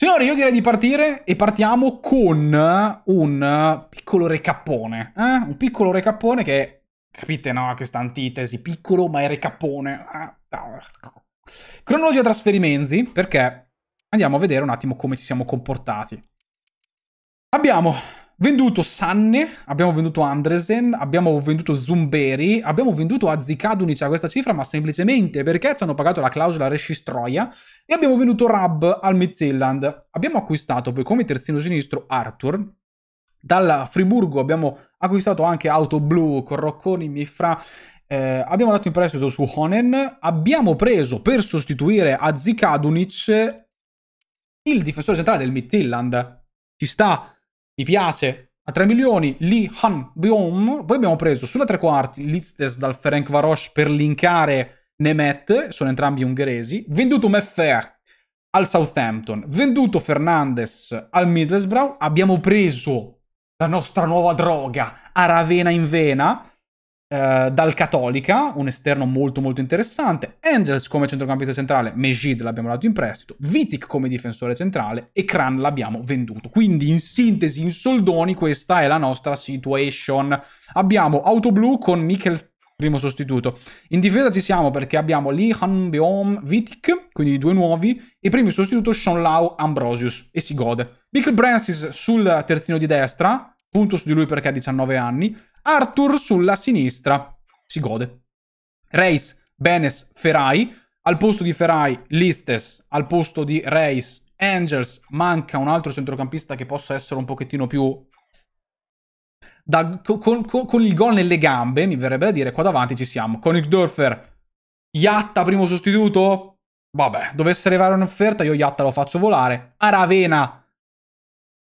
Signori, io direi di partire e partiamo con un piccolo recappone. Eh? Un piccolo recappone che, capite no, questa antitesi, piccolo ma è recappone. Cronologia trasferimenti, perché andiamo a vedere un attimo come ci siamo comportati. Abbiamo Venduto Sanne, abbiamo venduto Andresen, abbiamo venduto Zumberi, abbiamo venduto Azikadunic a questa cifra, ma semplicemente perché ci hanno pagato la clausola rescistroia e abbiamo venduto Rab al Midtjylland. Abbiamo acquistato poi come terzino sinistro Arthur. Dal Friburgo abbiamo acquistato anche Auto Blu, con Rocconi, Mifra eh, abbiamo dato in prestito su Honen, abbiamo preso per sostituire Azikadunic il difensore centrale del Midtjylland. Ci sta, mi piace. A 3 milioni Lee Han Byom, poi abbiamo preso sulla tre quarti Litztes dal Ferenc Varosh per linkare Nemeth, sono entrambi ungheresi, venduto Meffer al Southampton, venduto Fernandes al Middlesbrough, abbiamo preso la nostra nuova droga a Ravenna in vena, eh, dal Catolica, un esterno molto molto interessante, Angels come centrocampista centrale, Mejid l'abbiamo dato in prestito, Vitic come difensore centrale e Kran l'abbiamo venduto. Quindi in sintesi, in soldoni, questa è la nostra situation. Abbiamo Autoblu con Mikkel, primo sostituto. In difesa ci siamo perché abbiamo Lee Han Beom Vitic, quindi due nuovi, e primo sostituto Sean Lau Ambrosius, e si gode. Michael Brancis sul terzino di destra, punto su di lui perché ha 19 anni, Arthur sulla sinistra, si gode. Reis, Benes, Ferrai, al posto di Ferrai, Listes, al posto di Reis, Angels, manca un altro centrocampista che possa essere un pochettino più... Da, con, con, con, il gol nelle gambe, mi verrebbe da dire, qua davanti ci siamo. Konigdorfer, il Iatta primo sostituto? Vabbè, dovesse arrivare un'offerta, io Iatta lo faccio volare. A Ravena,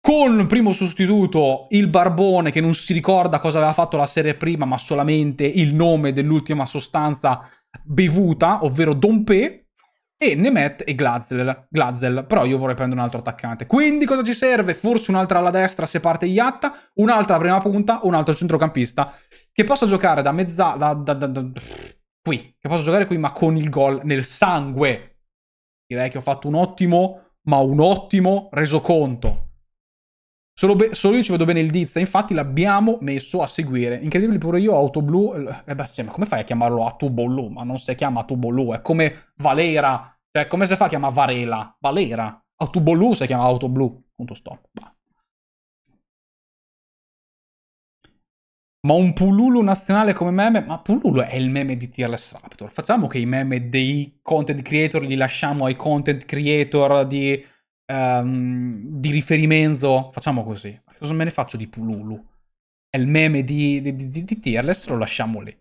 con primo sostituto il Barbone che non si ricorda cosa aveva fatto la serie prima, ma solamente il nome dell'ultima sostanza bevuta, ovvero Dompe, e Nemet e Glazel. Glazel, però io vorrei prendere un altro attaccante. Quindi cosa ci serve? Forse un'altra alla destra se parte Iatta, un'altra alla prima punta, un altro centrocampista che possa giocare da mezza... Da, da, da, qui, che possa giocare qui ma con il gol nel sangue. Direi che ho fatto un ottimo, ma un ottimo resoconto Solo, be- solo, io ci vedo bene il Dizza, infatti l'abbiamo messo a seguire. Incredibile, pure io Autoblu... Eh beh, sì, ma come fai a chiamarlo Atubolu? Ma non si chiama Atubolu, è come Valera. Cioè, come si fa a chiamare Varela? Valera. Autobolu si chiama Autoblu. Punto stop. Bah. Ma un Pululu nazionale come meme? Ma Pululu è il meme di Tearless Raptor. Facciamo che i meme dei content creator li lasciamo ai content creator di um, di riferimento, facciamo così, cosa me ne faccio di Pululu? È il meme di, di, di, di Tearless, lo lasciamo lì.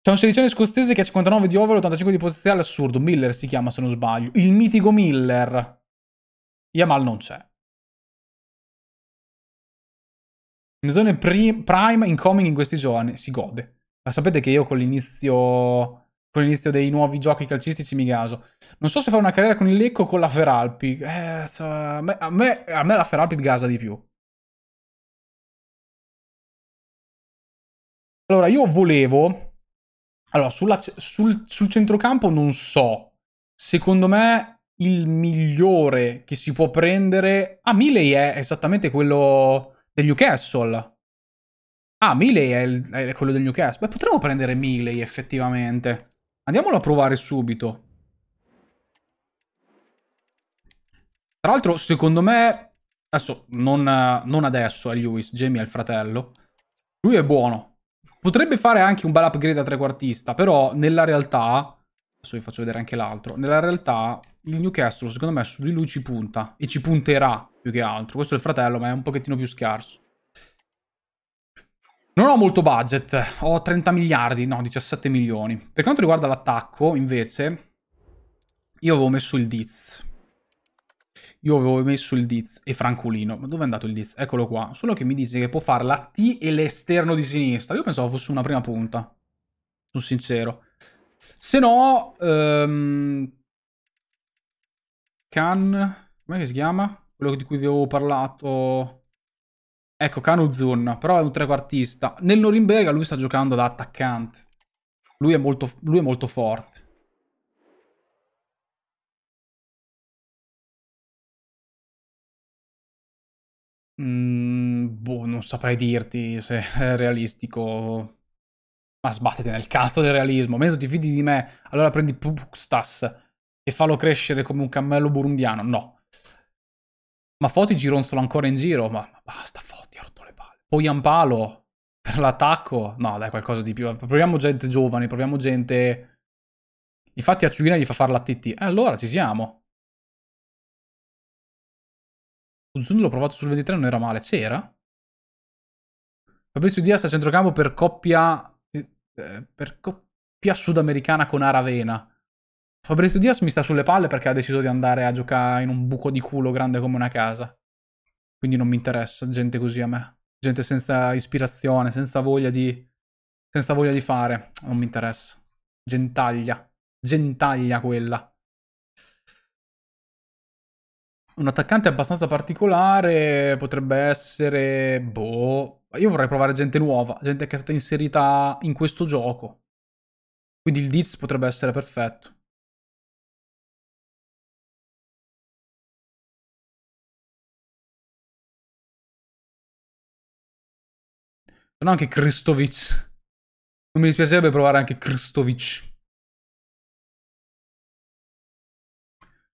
C'è un sedicenne scostese che ha 59 di over, 85 di potenziale, assurdo. Miller si chiama, se non sbaglio. Il mitico Miller. Yamal non c'è. In zone prime, incoming in questi giorni, si gode. Ma sapete che io con l'inizio con l'inizio dei nuovi giochi calcistici mi gaso. Non so se fa una carriera con il Lecco o con la Feralpi. Eh, cioè, a, me, a, me, la Feralpi mi gasa di più. Allora, io volevo... Allora, sulla, sul, sul centrocampo non so. Secondo me il migliore che si può prendere... Ah, Miley è esattamente quello del Newcastle. Ah, Miley è, il, è quello del Newcastle. Beh, potremmo prendere Miley, effettivamente. Andiamolo a provare subito. Tra l'altro, secondo me... Adesso, non, non adesso, è Lewis. Jamie è il fratello. Lui è buono. Potrebbe fare anche un bel upgrade a trequartista, però nella realtà... Adesso vi faccio vedere anche l'altro. Nella realtà il Newcastle, secondo me, su di lui ci punta. E ci punterà, più che altro. Questo è il fratello, ma è un pochettino più scarso. Non ho molto budget, ho 30 miliardi, no, 17 milioni. Per quanto riguarda l'attacco, invece, io avevo messo il Diz. Io avevo messo il Diz e Franculino. Ma dove è andato il Diz? Eccolo qua. Solo che mi dice che può fare la T e l'esterno di sinistra. Io pensavo fosse una prima punta. Sono sincero. Se no... Um... Ehm, Can... Come si chiama? Quello di cui vi avevo parlato... Ecco, Kanuzun, però è un trequartista. Nel Norimberga lui sta giocando da attaccante. Lui è molto, lui è molto forte. Mm, boh, non saprei dirti se è realistico. Ma sbattete nel cazzo del realismo. Mezzo ti fidi di me, allora prendi Pukstas e fallo crescere come un cammello burundiano. No. Ma Foti gironzolo ancora in giro? Ma, ma basta, Foti. Poyampalo per l'attacco. No, dai, qualcosa di più. Proviamo gente giovane, proviamo gente... Infatti a Ciughina gli fa fare la TT. eh, allora, ci siamo. Uzun l'ho provato sul 23, non era male. C'era? Fabrizio Diaz a centrocampo per coppia... Eh, per coppia sudamericana con Aravena. Fabrizio Diaz mi sta sulle palle perché ha deciso di andare a giocare in un buco di culo grande come una casa. Quindi non mi interessa gente così a me gente senza ispirazione, senza voglia di, senza voglia di fare. Non mi interessa. Gentaglia. Gentaglia quella. Un attaccante abbastanza particolare potrebbe essere... Boh. Io vorrei provare gente nuova, gente che è stata inserita in questo gioco. Quindi il Diz potrebbe essere perfetto. Se no anche Kristovic. Non mi dispiacerebbe provare anche Kristovic.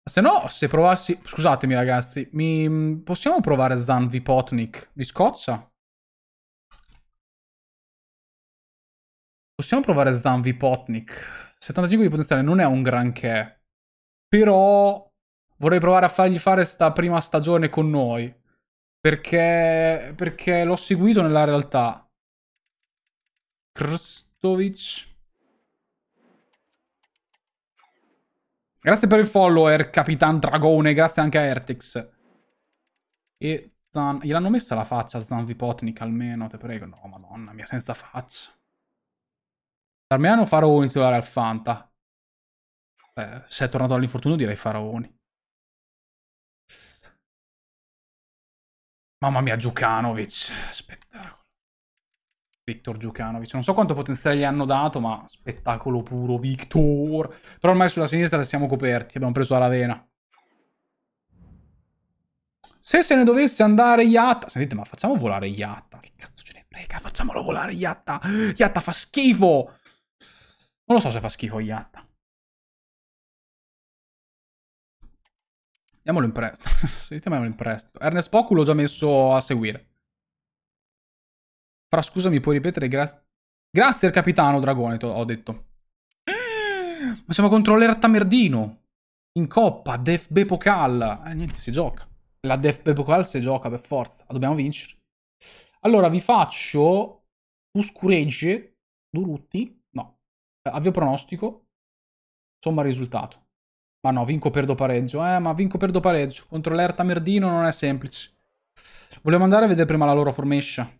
Se no, se provassi... Scusatemi ragazzi, mi... possiamo provare Zan Vipotnik di Scozia? Possiamo provare Zan Vipotnik. 75 di potenziale non è un granché. Però vorrei provare a fargli fare sta prima stagione con noi. Perché, perché l'ho seguito nella realtà. Krstovic. Grazie per il follower, Capitan Dragone. Grazie anche a Ertex. E Zan... Gliel'hanno messa la faccia Zan Vipotnik almeno, te prego. No, madonna mia, senza faccia. L'armeniano Faraoni titolare al Fanta. Eh, se è tornato dall'infortunio direi Faraoni. Mamma mia, Giucanovic. Spettacolo. Victor Giucanovic. Non so quanto potenziale gli hanno dato, ma spettacolo puro, Victor. Però ormai sulla sinistra siamo coperti, abbiamo preso Aravena. Se se ne dovesse andare Yatta... Sentite, ma facciamo volare Yatta. Che cazzo ce ne frega? Facciamolo volare Yatta. Yatta fa schifo. Non lo so se fa schifo Yatta. Diamolo in prestito. è in prestito. Ernest Pocu l'ho già messo a seguire. Però scusa, mi puoi ripetere? grazie. Grazie al capitano Dragone, ho detto. Mm. Ma siamo contro l'Ertamerdino. In coppa, Def Bepocal. Eh, niente, si gioca. La Def Bepocal si gioca per forza. La dobbiamo vincere. Allora, vi faccio Uscuregge, Durutti. No. Eh, avvio pronostico. Somma risultato. Ma no, vinco perdo pareggio. Eh, ma vinco perdo pareggio. Contro l'Ertamerdino non è semplice. Volevo andare a vedere prima la loro formation.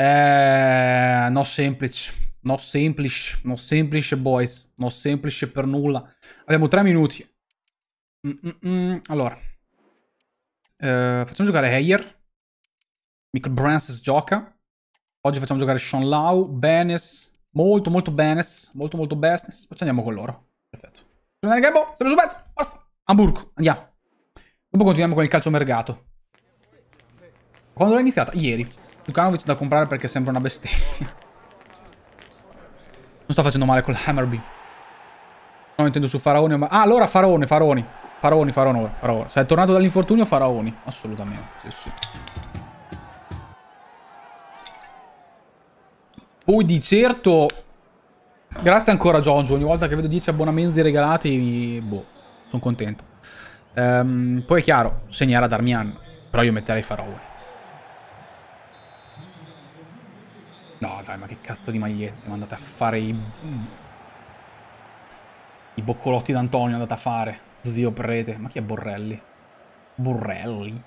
Eh, no semplice, no semplice, no semplice boys, no semplice per nulla. Abbiamo tre minuti. Mm, mm -mm. Allora, eh, facciamo giocare Heyer. Michael Brances gioca. Oggi facciamo giocare Sean Lau, Benes, molto molto Benes, molto molto Benes. Poi andiamo con loro. Perfetto. Torniamo nel campo, siamo su pezzo. Forza. Hamburgo, andiamo. Dopo continuiamo con il calcio mercato. Quando l'ho iniziata? Ieri. Lukanovic da comprare perché sembra una bestemmia. Non sto facendo male con l'Hammerby. No, intendo su Faraone. Ma... Ah, allora Faraone, Faraoni. Faraoni, Faraone, Faraone. Se è tornato dall'infortunio, Faraoni. Assolutamente, sì, sì. Poi di certo... Grazie ancora, Giorgio. Ogni volta che vedo 10 abbonamenti regalati, boh, sono contento. Ehm, poi è chiaro, segnerà Darmian. Però io metterei Faraone. No, dai, ma che cazzo di magliette? Mi andate a fare i... I boccolotti d'Antonio andate a fare. Zio prete. Ma chi è Borrelli? Borrelli?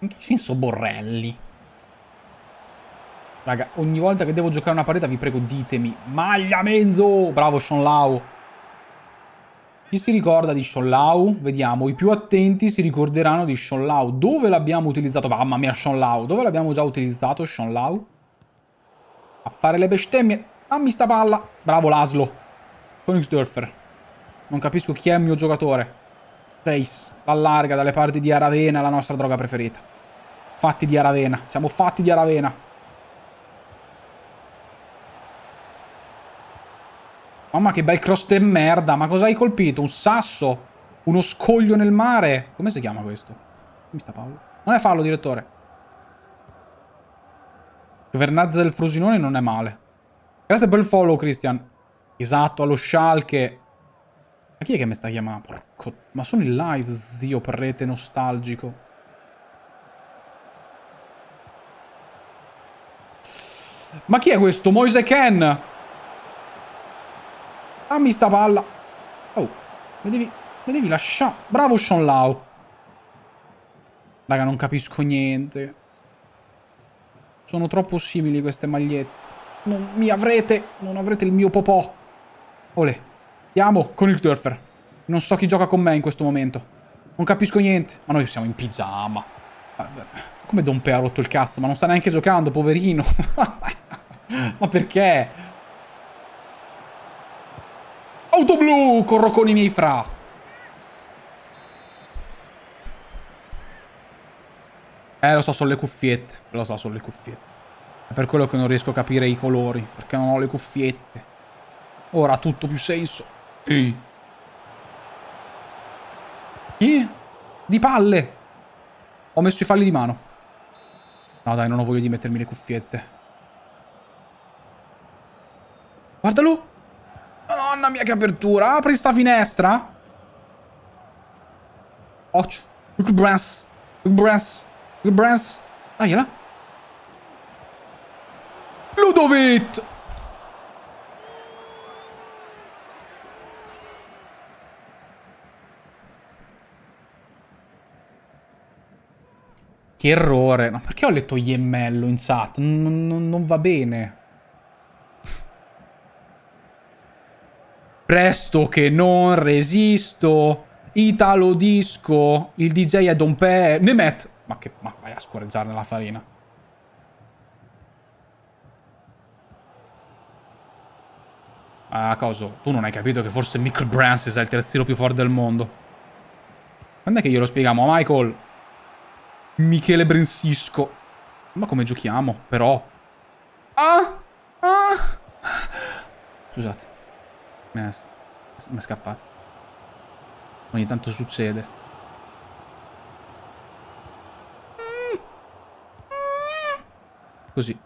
In che senso Borrelli? Raga, ogni volta che devo giocare una partita vi prego ditemi. Maglia Menzo! Bravo Sean Lau. Chi si ricorda di Sean Lau? Vediamo, i più attenti si ricorderanno di Sean Lau. Dove l'abbiamo utilizzato? Mamma mia Sean Lau, dove l'abbiamo già utilizzato Sean Lau? A fare le bestemmie. Dammi sta palla. Bravo Laszlo. Koenigsdörfer. Non capisco chi è il mio giocatore. Reis. L'allarga dalle parti di Aravena, la nostra droga preferita. Fatti di Aravena. Siamo fatti di Aravena. Mamma che bel cross de merda. Ma cosa hai colpito? Un sasso? Uno scoglio nel mare? Come si chiama questo? Come sta Paolo? Non è fallo, direttore. Vernazza del Frosinone non è male. Grazie per il follow, Christian. Esatto, allo Schalke. Ma chi è che mi sta chiamando? Porco... Ma sono in live, zio prete nostalgico. Ma chi è questo? Moise Ken? Dammi sta palla. Oh, mi devi, mi devi lasciare. Bravo Sean Lau. Raga, non capisco niente. Sono troppo simili queste magliette. Non mi avrete, non avrete il mio popò. Ole. andiamo con il Dörfer. Non so chi gioca con me in questo momento. Non capisco niente. Ma noi siamo in pigiama. Come Don Pe ha rotto il cazzo? Ma non sta neanche giocando, poverino. ma perché? Auto blu, corro con i miei fra. Eh, lo so, sono le cuffiette. Lo so, sono le cuffiette. È per quello che non riesco a capire i colori, perché non ho le cuffiette. Ora ha tutto più senso. Ehi. Chi? Di palle! Ho messo i falli di mano. No dai, non ho voglia di mettermi le cuffiette. Guardalo! Madonna mia che apertura! Apri sta finestra! Occhio! Look brass! Look brass! Il Brands. Dagliela. Ah, Ludovic! Che errore. Ma perché ho letto Iemmello in SAT? Non, non, non va bene. Presto che non resisto. Italo disco. Il DJ è Don Pe. Nemet. Ma che... Ma vai a scorreggiarne la farina. Ah, coso, tu non hai capito che forse Michael Branson è il terzino più forte del mondo. Quando è che glielo spieghiamo a Michael? Michele Brensisco. Ma come giochiamo, però? Ah! Ah! Scusate. Mi è, mi è scappato. Ogni tanto succede. Così.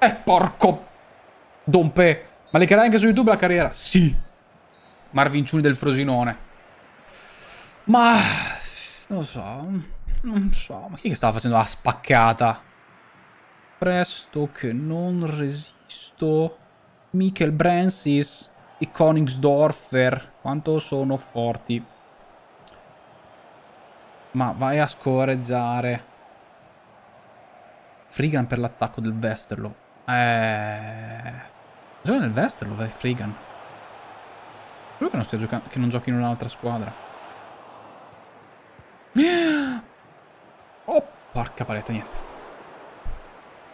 Eh, porco... Dompe. Ma le carai anche su YouTube la carriera? Sì. Marvin Ciuli del Frosinone. Ma... Non lo so. Non so. Ma chi che stava facendo la spaccata? Presto che non resisto. Michael Brancis e Koningsdorfer. Quanto sono forti. Ma vai a scorreggiare. Frigan per l'attacco del Vesterlo. Eh... Gioca nel Vesterlo, vai, Frigan. Spero che non, stia giocando, che non giochi in un'altra squadra. Oh, porca paletta, niente.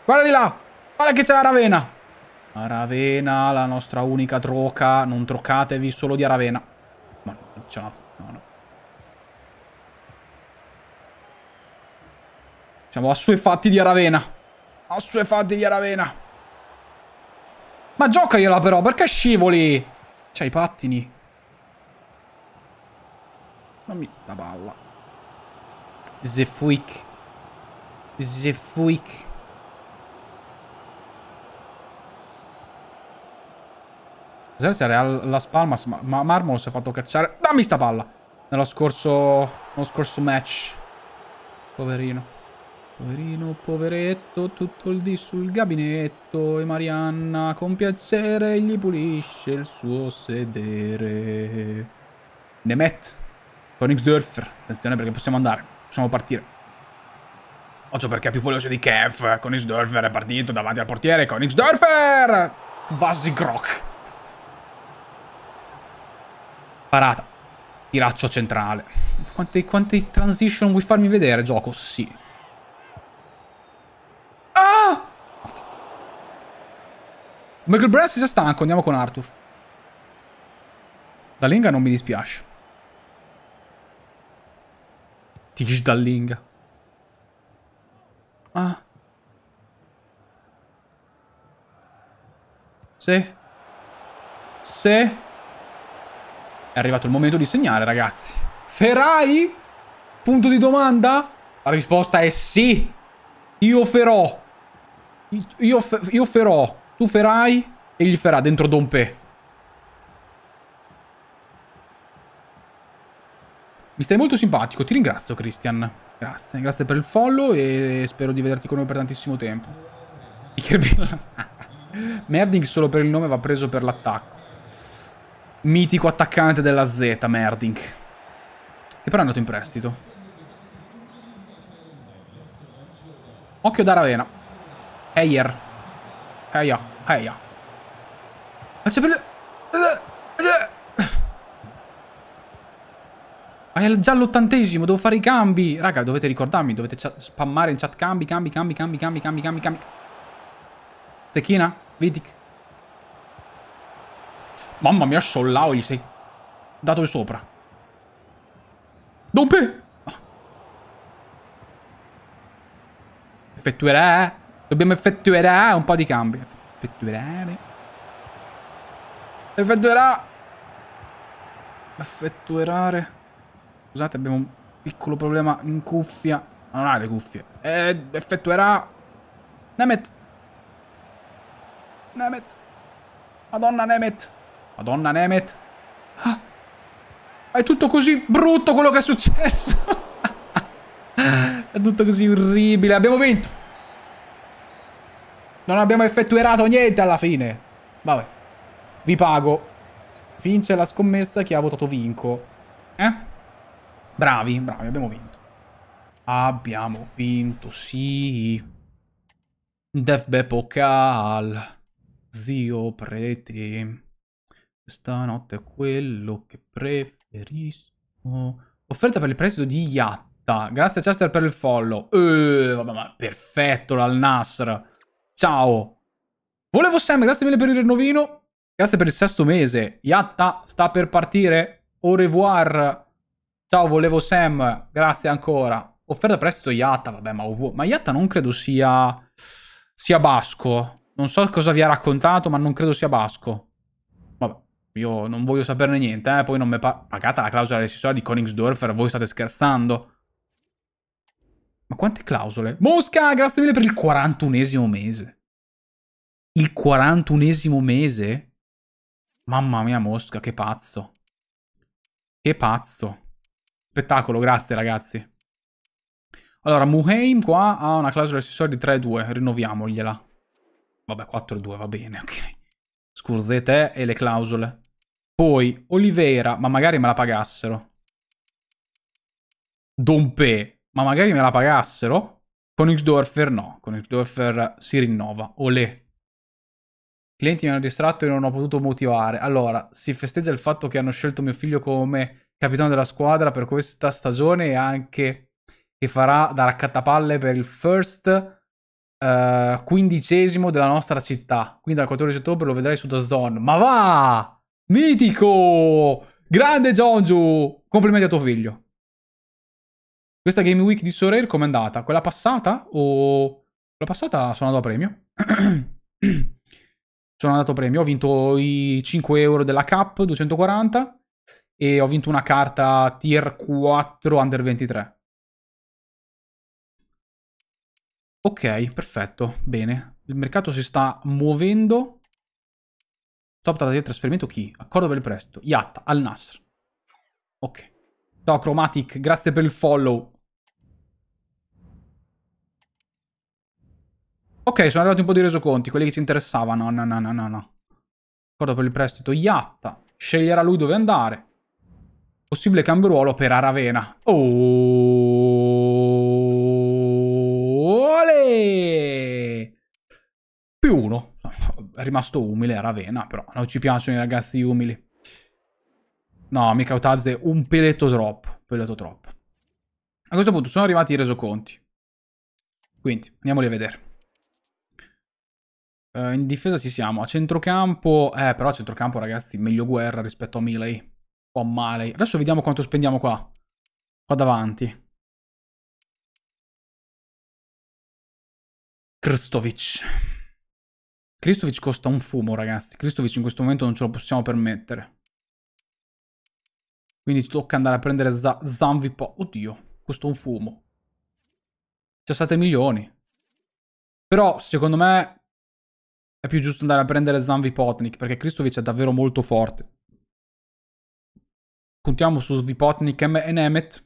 Guarda di là! Guarda che c'è la Ravena! La Ravena, la nostra unica troca. Non trocatevi solo di Ravena. Ma c'è una... No, no. Siamo assuefatti di Aravena. Assuefatti di Aravena. Ma giocagliela però, perché scivoli? C'hai i pattini. Dammi la palla. Zefuik. Zefuik. Serve al Las Palmas, ma, ma Marmolo si è fatto cacciare. Dammi sta palla! Nello scorso, nello scorso match. Poverino. Poverino, poveretto, tutto il dì sul gabinetto e Marianna con piacere gli pulisce il suo sedere. Nemet, Königsdörfer, attenzione perché possiamo andare, possiamo partire. Occhio perché è più veloce di Kev, Königsdörfer è partito davanti al portiere, Königsdörfer! Quasi grok. Parata. Tiraccio centrale. Quante, quante transition vuoi farmi vedere, gioco? Sì. Michael Brad si è stanco, andiamo con Arthur. Dalinga non mi dispiace. Tig Dalinga. Ah. Sì. Sì. È arrivato il momento di segnare, ragazzi. Ferai? Punto di domanda? La risposta è sì. Io ferò. Io, io ferò. Tu ferai e gli ferà dentro Dompe. Mi stai molto simpatico, ti ringrazio Christian. Grazie, grazie per il follow e spero di vederti con noi per tantissimo tempo. Ikerville. Merding solo per il nome va preso per l'attacco. Mitico attaccante della Z, Merding. Che però è andato in prestito. Occhio da Ravena. Eyer. Heia, heia. Acciapello... Ah, è già all'ottantesimo, devo fare i cambi. Raga, dovete ricordarmi, dovete spammare in chat cambi, cambi, cambi, cambi, cambi, cambi, cambi, cambi. Stecchina, Vitic. Mamma mia, Sollao gli sei dato il sopra. Dompe! Ah. Effettuerà... Eh. Dobbiamo effettuare un po' di cambi. Effettuare. Effettuerà. Effettuerare. Scusate, abbiamo un piccolo problema in cuffia. Non ha le cuffie. Eh, effettuerà. Nemet. Nemet. Madonna Nemet. Madonna Nemet. Ah. È tutto così brutto quello che è successo. è tutto così orribile. Abbiamo vinto. Non abbiamo effettuato niente alla fine. Vabbè. Vi pago. Vince la scommessa chi ha votato vinco. Eh? Bravi, bravi, abbiamo vinto. Abbiamo vinto, sì. Defbe Pokal. Zio prete. Questa notte è quello che preferisco. Offerta per il prestito di Yatta. Grazie Chester per il follow. Eh, vabbè, ma perfetto dal Nasr. Ciao. Volevo Sam, grazie mille per il rinnovino. Grazie per il sesto mese. Yatta sta per partire. Au revoir. Ciao, volevo Sam. Grazie ancora. Offerta prestito Yatta, vabbè, ma, ma Yatta non credo sia... sia basco. Non so cosa vi ha raccontato, ma non credo sia basco. Vabbè, io non voglio saperne niente, eh. Poi non mi è pagata la clausola rescissoria di Koningsdorfer, voi state scherzando. Ma quante clausole? Mosca, grazie mille per il 41esimo mese. Il 41esimo mese? Mamma mia, Mosca, che pazzo. Che pazzo. Spettacolo, grazie ragazzi. Allora, Muheim qua ha una clausola accessoria di 3-2, rinnoviamogliela. Vabbè, 4-2, va bene, ok. Scursete eh, e le clausole. Poi, Oliveira, ma magari me la pagassero. Dompe, ma magari me la pagassero. Con Xdorfer no, con Xdorfer si rinnova, olè. I clienti mi hanno distratto e non ho potuto motivare. Allora, si festeggia il fatto che hanno scelto mio figlio come capitano della squadra per questa stagione e anche che farà da raccattapalle per il first Uh, quindicesimo della nostra città. Quindi dal 14 ottobre lo vedrai su The Zone. Ma va! Mitico! Grande Jonju! Complimenti a tuo figlio. Questa Game Week di Sorare com'è andata? Quella passata o... Quella passata sono andato a premio. sono andato a premio, ho vinto i 5 euro della Cup 240 e ho vinto una carta tier 4 under 23. Ok, perfetto, bene. Il mercato si sta muovendo. Top trattati di trasferimento chi? Accordo per il presto. Yatta, Al Nasr. Ok. Ciao Chromatic, grazie per il follow. Ok, sono arrivati un po' di resoconti, quelli che ci interessavano. No, no, no, no, no. Accordo per il prestito Yatta. Sceglierà lui dove andare. Possibile cambio ruolo per Aravena. Oh, ole! Più uno. È rimasto umile Aravena, però non ci piacciono i ragazzi umili. No, mica Otazze, un peletto troppo. Un peletto troppo. A questo punto sono arrivati i resoconti. Quindi, andiamoli a vedere. Uh, in difesa ci siamo. A centrocampo, eh, però a centrocampo, ragazzi, meglio guerra rispetto a Miley. O a Maley. Adesso vediamo quanto spendiamo qua. Qua davanti. Kristovic. Kristovic costa un fumo, ragazzi. Kristovic in questo momento non ce lo possiamo permettere. Quindi ci tocca andare a prendere Z Zanvipo. Oddio, costa un fumo. 17 milioni. Però, secondo me, è più giusto andare a prendere Zanvi Potnik perché Kristovic è davvero molto forte. Puntiamo su Vipotnik e Nemet.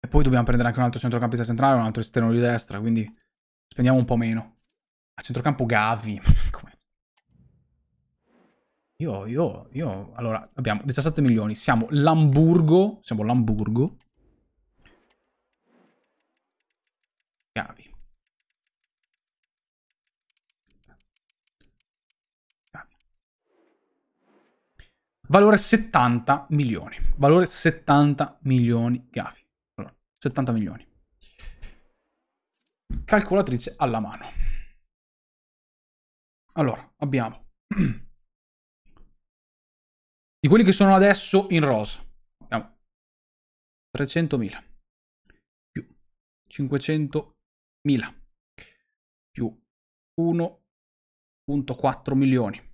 E poi dobbiamo prendere anche un altro centrocampista centrale, un altro esterno di destra, quindi spendiamo un po' meno. A centrocampo Gavi. io, io, io... Allora, abbiamo 17 milioni. Siamo l'Amburgo. Siamo l'Amburgo. Gavi. valore 70 milioni, valore 70 milioni Gavi, allora, 70 milioni. Calcolatrice alla mano. Allora, abbiamo di quelli che sono adesso in rosa, abbiamo 300.000 più 500.000 più 1.4 milioni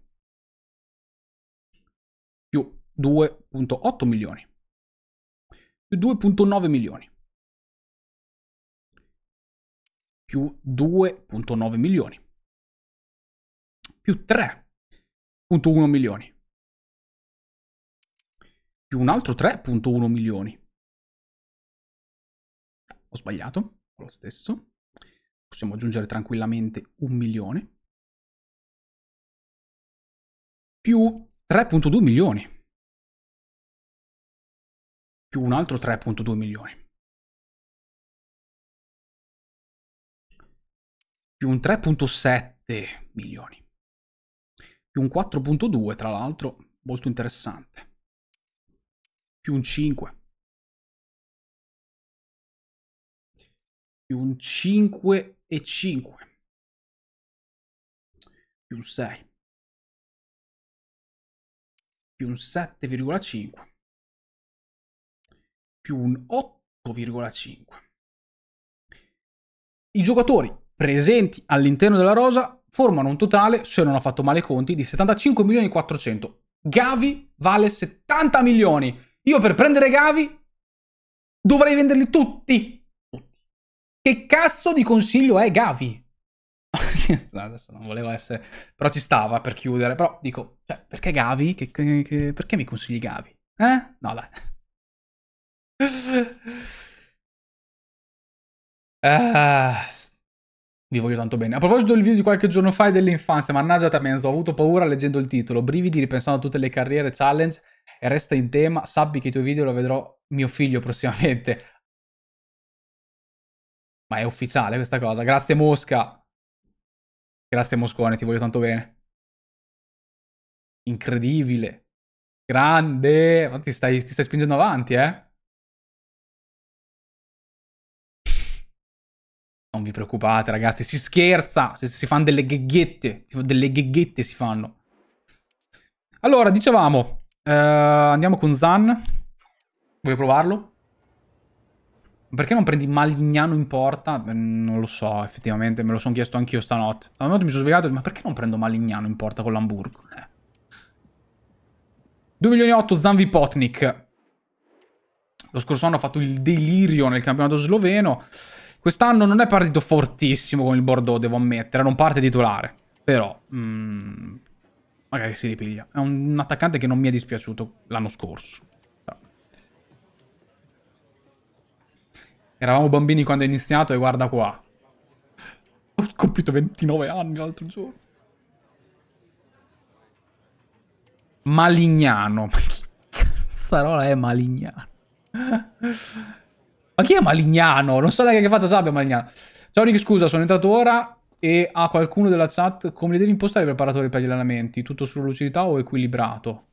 2.8 milioni, più 2.9 milioni, più 2.9 milioni, più 3.1 milioni, più un altro 3.1 milioni. Ho sbagliato, lo stesso. Possiamo aggiungere tranquillamente un milione. Più 3.2 milioni più un altro 3.2 milioni. Più un 3.7 milioni. Più un 4.2, tra l'altro, molto interessante. Più un 5. Più un 5 e 5. Più un 6. Più un 7,5 più un 8,5. I giocatori presenti all'interno della rosa formano un totale, se non ho fatto male i conti, di 75 milioni 400. Gavi vale 70 milioni. Io per prendere Gavi dovrei venderli tutti. Che cazzo di consiglio è Gavi? Adesso non volevo essere, però ci stava per chiudere. Però dico, cioè, perché Gavi? Che, che, che, perché mi consigli Gavi? Eh? No, dai. Ah, vi voglio tanto bene. A proposito del video di qualche giorno fa e dell'infanzia, mannaggia Tamenzo, ho avuto paura leggendo il titolo, brividi ripensando a tutte le carriere challenge e resta in tema, sappi che i tuoi video lo vedrò mio figlio prossimamente. Ma è ufficiale questa cosa. Grazie Mosca. Grazie Moscone, ti voglio tanto bene. Incredibile. Grande. Ma ti stai, ti stai spingendo avanti, eh? Non vi preoccupate, ragazzi, si scherza. Si, si fanno delle gheghette. Delle gheghette si fanno. Allora, dicevamo. Eh, andiamo con Zan. Vuoi provarlo? Perché non prendi Malignano in porta? non lo so, effettivamente. Me lo sono chiesto anch'io stanotte. Stanotte mi sono svegliato ma perché non prendo Malignano in porta con l'Hamburgo? Eh. 2 milioni e 8 Zan Vipotnik. Lo scorso anno ha fatto il delirio nel campionato sloveno. Quest'anno non è partito fortissimo con il Bordeaux, devo ammettere. Non parte titolare. Però... Mm, magari si ripiglia. È un attaccante che non mi è dispiaciuto l'anno scorso. Eravamo bambini quando è iniziato e guarda qua. Ho compiuto 29 anni l'altro giorno. Malignano. Ma che cazzarola è Malignano? Ma chi è Malignano? Non so neanche che faccia sabbia Malignano. Ciao Rick, scusa, sono entrato ora e a qualcuno della chat come li devi impostare i preparatori per gli allenamenti? Tutto sulla lucidità o equilibrato?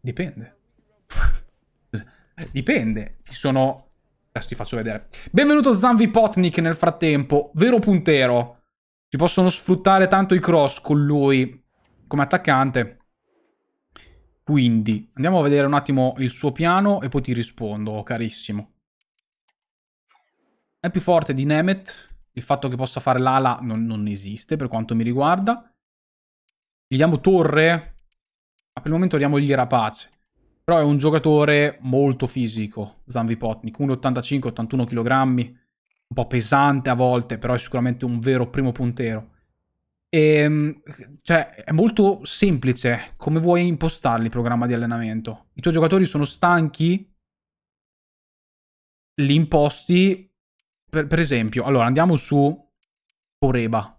Dipende. Dipende. Ci sono... Adesso ti faccio vedere. Benvenuto Zanvi Potnik nel frattempo. Vero puntero. Si possono sfruttare tanto i cross con lui come attaccante. Quindi andiamo a vedere un attimo il suo piano e poi ti rispondo, carissimo. È più forte di Nemeth. Il fatto che possa fare l'ala non, non esiste per quanto mi riguarda. Gli diamo torre. Ma per il momento diamogli rapace. Però è un giocatore molto fisico, Zanvi Potnik. 1,85-81 kg. Un po' pesante a volte, però è sicuramente un vero primo puntero. E, ehm, cioè, è molto semplice come vuoi impostarli il programma di allenamento. I tuoi giocatori sono stanchi, li imposti per, per esempio, allora andiamo su Oreba.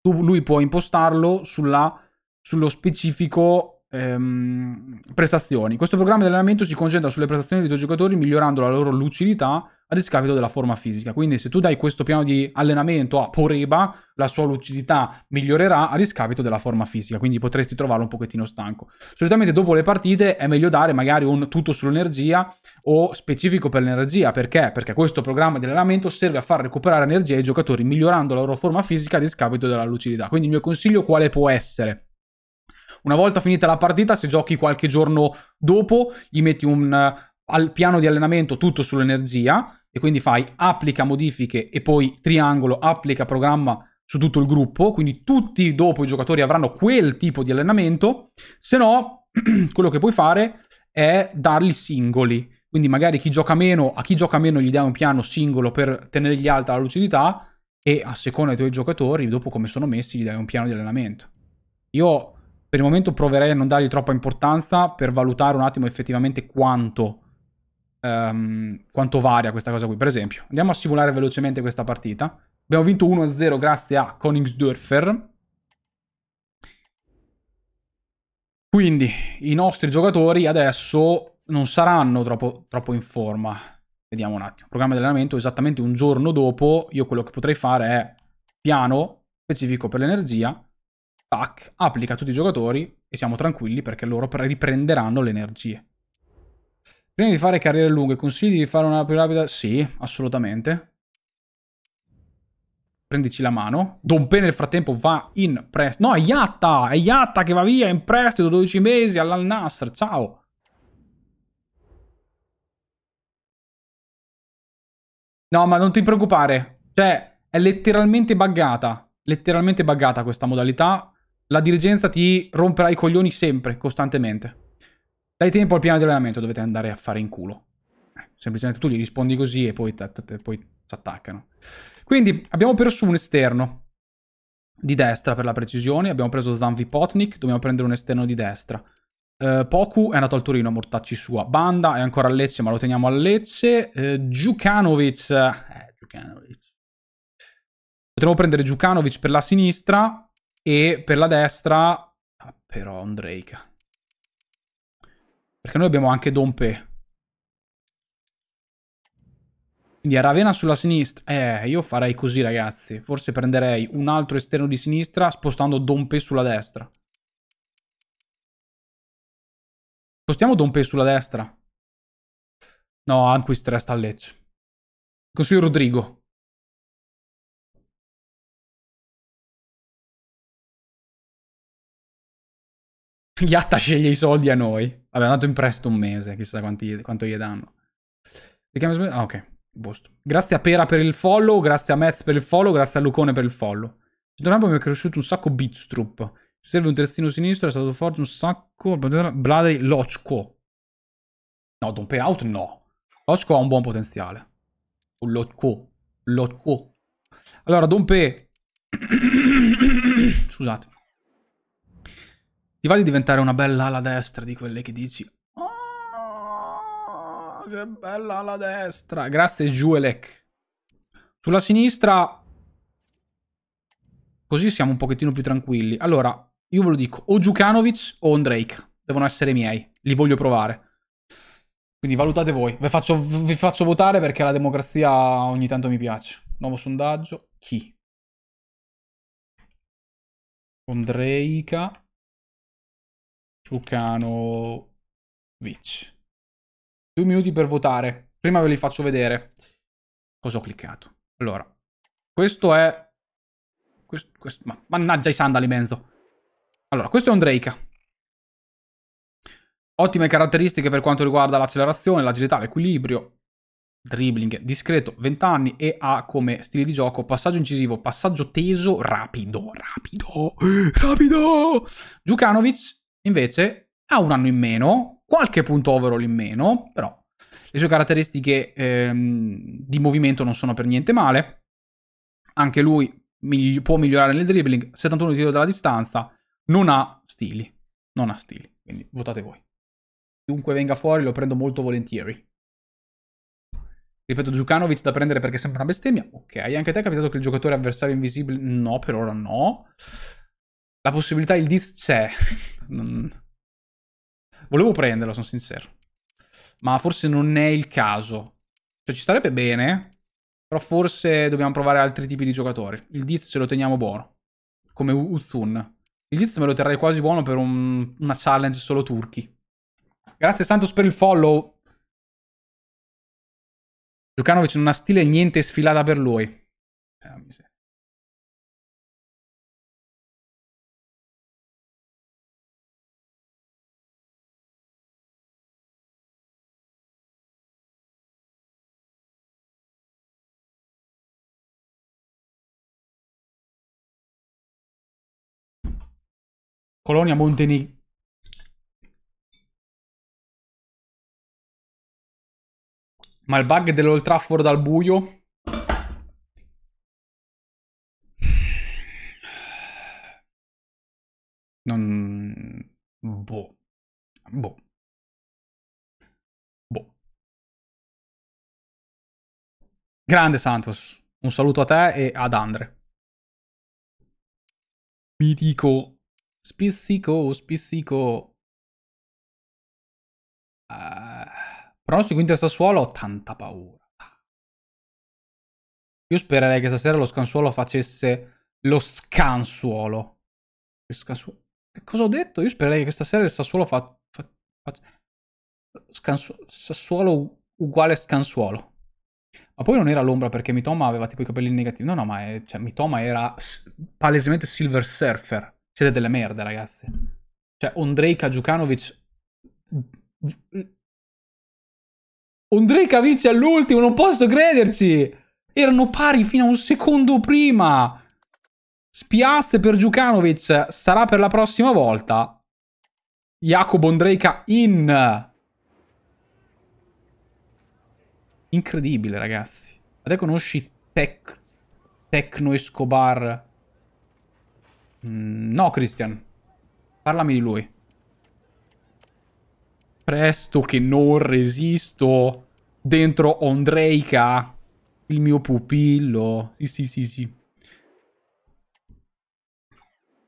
Tu, lui può impostarlo sulla, sullo specifico ehm, prestazioni. Questo programma di allenamento si concentra sulle prestazioni dei tuoi giocatori migliorando la loro lucidità a discapito della forma fisica. Quindi se tu dai questo piano di allenamento a Poreba, la sua lucidità migliorerà a discapito della forma fisica, quindi potresti trovarlo un pochettino stanco. Solitamente dopo le partite è meglio dare magari un tutto sull'energia o specifico per l'energia, perché? Perché questo programma di allenamento serve a far recuperare energia ai giocatori migliorando la loro forma fisica a discapito della lucidità. Quindi il mio consiglio quale può essere? Una volta finita la partita, se giochi qualche giorno dopo, gli metti un al piano di allenamento tutto sull'energia e quindi fai applica modifiche e poi triangolo applica programma su tutto il gruppo, quindi tutti dopo i giocatori avranno quel tipo di allenamento, se no quello che puoi fare è darli singoli, quindi magari chi gioca meno, a chi gioca meno gli dai un piano singolo per tenergli alta la lucidità e a seconda dei tuoi giocatori, dopo come sono messi, gli dai un piano di allenamento. Io per il momento proverei a non dargli troppa importanza per valutare un attimo effettivamente quanto um, quanto varia questa cosa qui. Per esempio, andiamo a simulare velocemente questa partita. Abbiamo vinto 1-0 grazie a Koningsdörfer. Quindi i nostri giocatori adesso non saranno troppo, troppo in forma. Vediamo un attimo. Programma di allenamento esattamente un giorno dopo. Io quello che potrei fare è piano specifico per l'energia. Tac, applica a tutti i giocatori e siamo tranquilli perché loro riprenderanno le energie. Prima di fare carriere lunghe, consigli di fare una più rapida? Sì, assolutamente. Prendici la mano. Don Dompe nel frattempo va in prestito. No, è Yatta! È Yatta che va via in prestito, 12 mesi all'Al Nasr. Ciao! No, ma non ti preoccupare. Cioè, è letteralmente buggata. Letteralmente buggata questa modalità. La dirigenza ti romperà i coglioni sempre, costantemente. Dai tempo al piano di allenamento, dovete andare a fare in culo. Eh, semplicemente tu gli rispondi così e poi ti attaccano. Quindi abbiamo perso un esterno di destra per la precisione, abbiamo preso Zanvi Potnik, dobbiamo prendere un esterno di destra. Eh, Poku è andato al Torino mortacci sua. Banda è ancora a Lecce, ma lo teniamo a Lecce. Eh, Djukanovic, eh, Djukanovic. Potremmo prendere Djukanovic per la sinistra e per la destra, ah, però Andrejka. Perché noi abbiamo anche Dompe. Quindi a Ravenna sulla sinistra. Eh, io farei così, ragazzi. Forse prenderei un altro esterno di sinistra spostando Dompe sulla destra. Spostiamo Dompe sulla destra. No, Anquist resta a Lecce. Consiglio Rodrigo. Iatta sceglie i soldi a noi. Vabbè, è andato in prestito un mese, chissà quanti, quanto gli danno. Ah, ok. Posto. Grazie a Pera per il follow, grazie a Metz per il follow, grazie a Lucone per il follow. Centrocampo mi è cresciuto un sacco Bitstrup. serve un terzino sinistro, è stato forte un sacco. Bladri Lochko. No, Don Payout no. Lochko ha un buon potenziale. Un Lochko. Lochko. Allora, Dompe... Scusate. Ti va di diventare una bella ala destra di quelle che dici oh, che bella ala destra. Grazie Juelek. Sulla sinistra così siamo un pochettino più tranquilli. Allora, io ve lo dico, o Djukanovic o Ondrake. Devono essere miei, li voglio provare. Quindi valutate voi. Vi faccio, vi faccio votare perché la democrazia ogni tanto mi piace. Nuovo sondaggio, chi? Ondrejka. Ciucanovic. Due minuti per votare. Prima ve li faccio vedere cosa ho cliccato. Allora, questo è... Questo, questo... Ma, mannaggia i sandali, mezzo. Allora, questo è un Drake. Ottime caratteristiche per quanto riguarda l'accelerazione, l'agilità, l'equilibrio, dribbling discreto, 20 anni e ha come stile di gioco passaggio incisivo, passaggio teso, rapido, rapido, rapido. Djukanovic invece ha un anno in meno, qualche punto overall in meno, però le sue caratteristiche ehm, di movimento non sono per niente male. Anche lui migli- può migliorare nel dribbling, 71 di tiro dalla distanza, non ha stili, non ha stili, quindi votate voi. Chiunque venga fuori lo prendo molto volentieri. Ripeto, Djukanovic da prendere perché sembra una bestemmia. Ok, anche a te è capitato che il giocatore avversario invisibile... No, per ora no. La possibilità, il dis c'è. Volevo prenderlo, sono sincero. Ma forse non è il caso. Cioè, ci starebbe bene, però forse dobbiamo provare altri tipi di giocatori. Il Diz ce lo teniamo buono, come Uzun. Il Diz me lo terrei quasi buono per un, una challenge solo turchi. Grazie Santos per il follow. Giukanovic non ha stile niente sfilata per lui. Eh, miseria. Colonia Montenegro Ma il bug dell'Old al buio? Non... Boh. Boh. Boh. Grande Santos. Un saluto a te e ad Andre. Mi dico Spizzico, spizzico. Uh, eh, pronostico Inter Sassuolo, ho tanta paura. Io spererei che stasera lo Scansuolo facesse lo Scansuolo. Scansuolo. Che cosa ho detto? Io spererei che stasera il Sassuolo fa, fa, fa Scansuolo, Sassuolo uguale Scansuolo. Ma poi non era l'ombra perché Mitoma aveva tipo i capelli negativi. No, no, ma è, cioè, Mitoma era palesemente Silver Surfer. Siete delle merda, ragazzi. Cioè, Ondrejka Djukanovic... Ondrejka vince all'ultimo, non posso crederci! Erano pari fino a un secondo prima! Spiazze per Djukanovic, sarà per la prossima volta. Jacob Ondrejka in... Incredibile, ragazzi. A te conosci Tec... Tecno Escobar... Mm, no, Christian. Parlami di lui. Presto che non resisto. Dentro Ondrejka. Il mio pupillo. Sì, sì, sì, sì.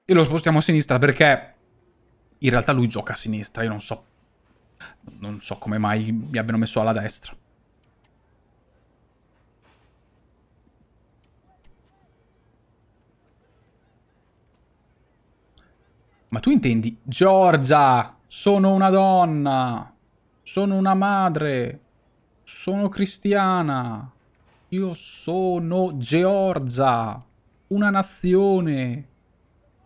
E lo spostiamo a sinistra perché... In realtà lui gioca a sinistra, io non so... Non so come mai mi abbiano messo alla destra. Ma tu intendi Giorgia, sono una donna, sono una madre, sono cristiana, io sono Georgia, una nazione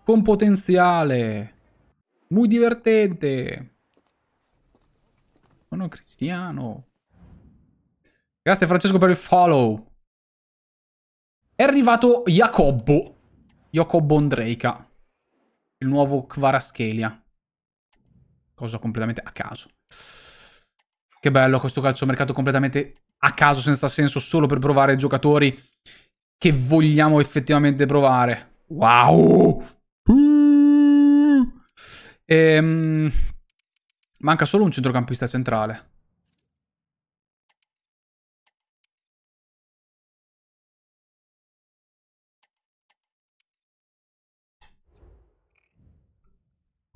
con potenziale, muy divertente. Sono cristiano. Grazie Francesco per il follow. È arrivato Jacobbo, Jacobbo Andreica il nuovo Kvaraskelia. Cosa completamente a caso. Che bello questo calciomercato completamente a caso, senza senso, solo per provare giocatori che vogliamo effettivamente provare. Wow! Ehm, manca solo un centrocampista centrale.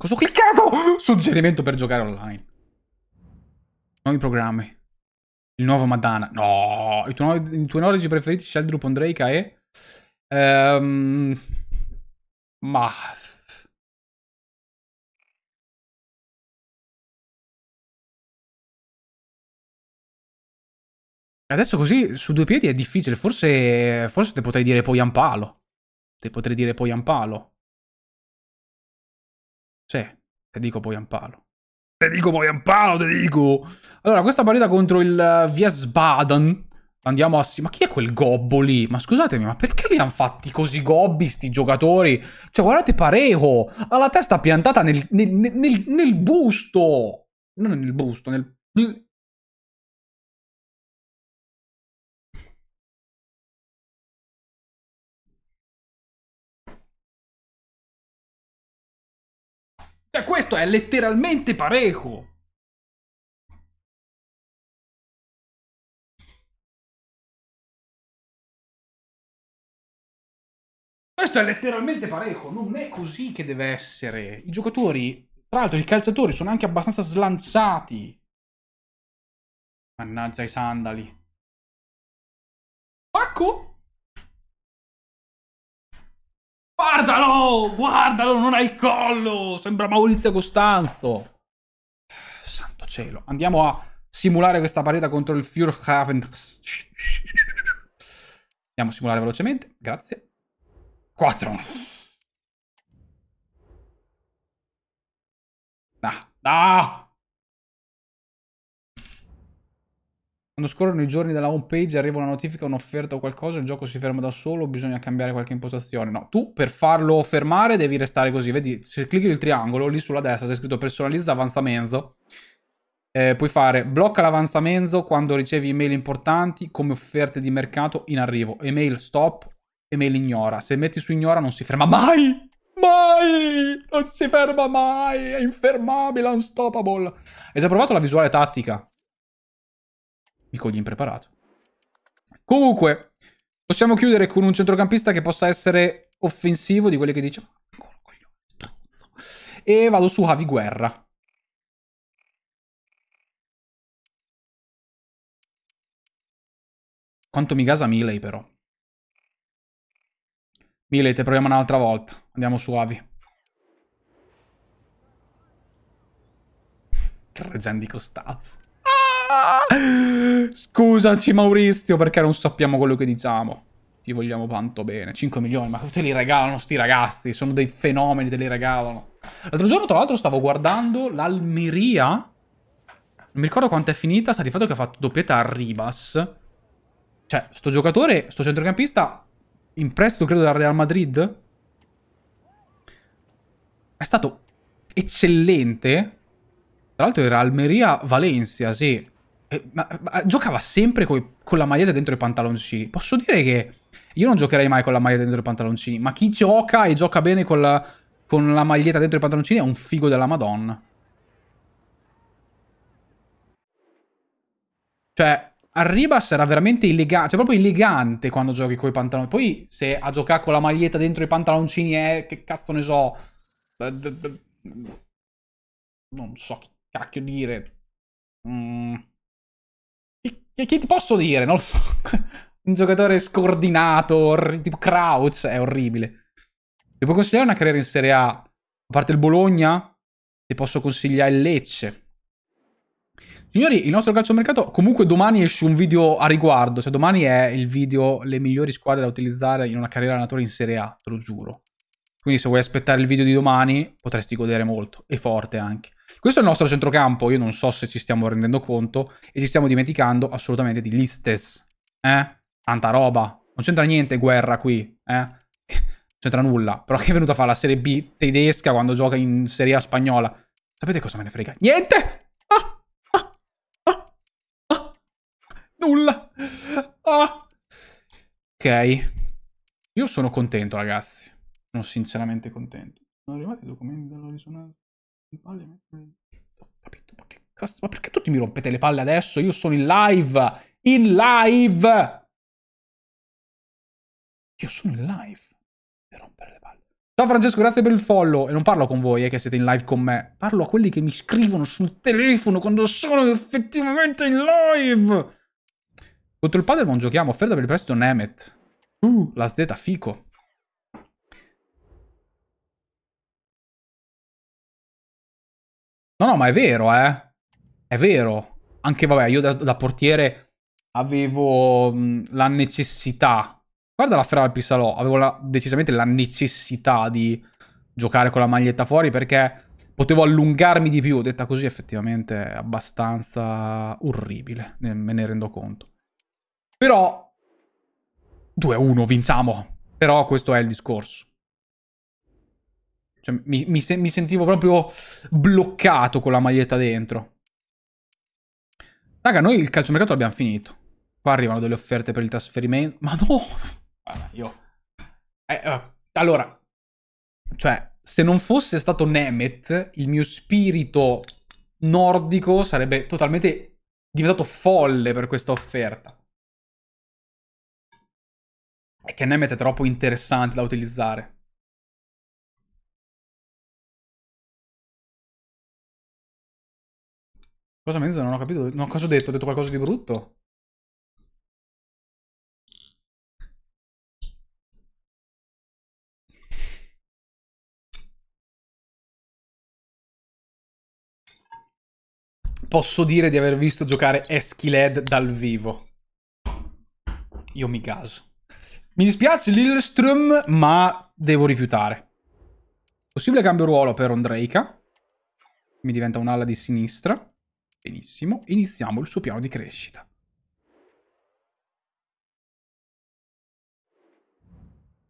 Cosa ho cliccato? Suggerimento per giocare online. Nuovi programmi. Il nuovo Madana. No, i tuoi, i tuoi knowledge preferiti Sheldrup Ondreika e... Ehm... Ma... Adesso così su due piedi è difficile, forse, forse te potrei dire poi Ampalo. Te potrei dire poi Ampalo. Sì, te dico poi un Te dico poi un te dico. Allora, questa partita contro il Viesbaden. Eh, andiamo a... Ma chi è quel gobbo lì? Ma scusatemi, ma perché li hanno fatti così gobbi sti giocatori? Cioè, guardate Parejo, ha la testa piantata nel, nel, nel, nel busto. Non nel busto, nel... Cioè, questo è letteralmente parejo. Questo è letteralmente parejo, non è così che deve essere. I giocatori, tra l'altro i calciatori, sono anche abbastanza slanciati. Mannaggia i sandali. Pacco? Guardalo, guardalo, non ha il collo, sembra Maurizio Costanzo. Santo cielo, andiamo a simulare questa partita contro il Fjordhaven. Andiamo a simulare velocemente, grazie. 4. No, no, Quando scorrono i giorni della home page arriva una notifica, un'offerta o qualcosa, il gioco si ferma da solo, bisogna cambiare qualche impostazione. No, tu per farlo fermare devi restare così. Vedi, se clicchi il triangolo, lì sulla destra c'è scritto personalizza avanzamento. Eh, puoi fare blocca l'avanzamento quando ricevi email importanti come offerte di mercato in arrivo. Email stop, email ignora. Se metti su ignora non si ferma mai! Mai! Non si ferma mai! È infermabile, unstoppable! Hai già provato la visuale tattica? mi cogli impreparato. Comunque, possiamo chiudere con un centrocampista che possa essere offensivo di quelli che dice e vado su Javi Guerra. Quanto mi gasa Miley però. Miley, te proviamo un'altra volta. Andiamo su Avi. Tre di Costazzo. Scusaci Maurizio perché non sappiamo quello che diciamo. Ti vogliamo tanto bene. 5 milioni, ma te li regalano sti ragazzi? Sono dei fenomeni, te li regalano. L'altro giorno, tra l'altro, stavo guardando l'Almeria. Non mi ricordo quanto è finita, sta di fatto che ha fatto doppietta a Rivas. Cioè, sto giocatore, sto centrocampista, in prestito credo dal Real Madrid, è stato eccellente. Tra l'altro era Almeria-Valencia, sì. Eh, ma, ma, ah, giocava sempre coi, con la maglietta dentro i pantaloncini. Posso dire che io non giocherei mai con la maglietta dentro i pantaloncini, ma chi gioca e gioca bene con la, con la maglietta dentro i pantaloncini è un figo della Madonna. Cioè, Arribas era veramente elegante, cioè proprio elegante quando giochi con i pantaloncini. Poi se a giocare con la maglietta dentro i pantaloncini è, che cazzo ne so, eh, non so che cacchio dire. Mmm. Che, che ti posso dire? Non lo so. un giocatore scordinato, tipo Crouch, è orribile. Ti puoi consigliare una carriera in Serie A? A parte il Bologna, ti posso consigliare il Lecce. Signori, il nostro calciomercato, comunque domani esce un video a riguardo, cioè domani è il video le migliori squadre da utilizzare in una carriera allenatore in Serie A, te lo giuro. Quindi se vuoi aspettare il video di domani potresti godere molto, e forte anche. Questo è il nostro centrocampo, io non so se ci stiamo rendendo conto e ci stiamo dimenticando assolutamente di Listes. Eh? Tanta roba. Non c'entra niente guerra qui, eh? Non c'entra nulla. Però che è venuta a fare la Serie B tedesca quando gioca in Serie A spagnola? Sapete cosa me ne frega? Niente! Ah, ah, ah, ah! nulla! Ah! Ok. Io sono contento, ragazzi. Sono sinceramente contento. Sono arrivati i documenti della risonanza. Vale. Eh. Capito? Ma, cazzo, ma perché tutti mi rompete le palle adesso? Io sono in live! In live! Io sono in live. Per rompere le palle. Ciao Francesco, grazie per il follow. E non parlo con voi, eh, che siete in live con me. Parlo a quelli che mi scrivono sul telefono quando sono effettivamente in live! Contro il padre non giochiamo offerta per il prestito Nemeth. Uh, la Z fico. No, no, ma è vero, eh. È vero. Anche, vabbè, io da, da portiere avevo mh, la necessità. Guarda la Ferrari Pissalò, avevo la, decisamente la necessità di giocare con la maglietta fuori perché potevo allungarmi di più. Detta così, effettivamente è abbastanza orribile, me ne rendo conto. Però 2-1, vinciamo. Però questo è il discorso. Cioè, mi, mi, se- mi sentivo proprio bloccato con la maglietta dentro. Raga, noi il calciomercato l'abbiamo finito. Qua arrivano delle offerte per il trasferimento. Ma no! Guarda, io... Eh, eh allora, cioè, se non fosse stato Nemeth, il mio spirito nordico sarebbe totalmente diventato folle per questa offerta. È che Nemeth è troppo interessante da utilizzare. Cosa mezzo? Non ho capito. No, cosa ho detto? Ho detto qualcosa di brutto? Posso dire di aver visto giocare Eskiled dal vivo. Io mi caso. Mi dispiace Lillestrum, ma devo rifiutare. Possibile cambio ruolo per Ondreika. Mi diventa un'ala di sinistra. Benissimo, iniziamo il suo piano di crescita.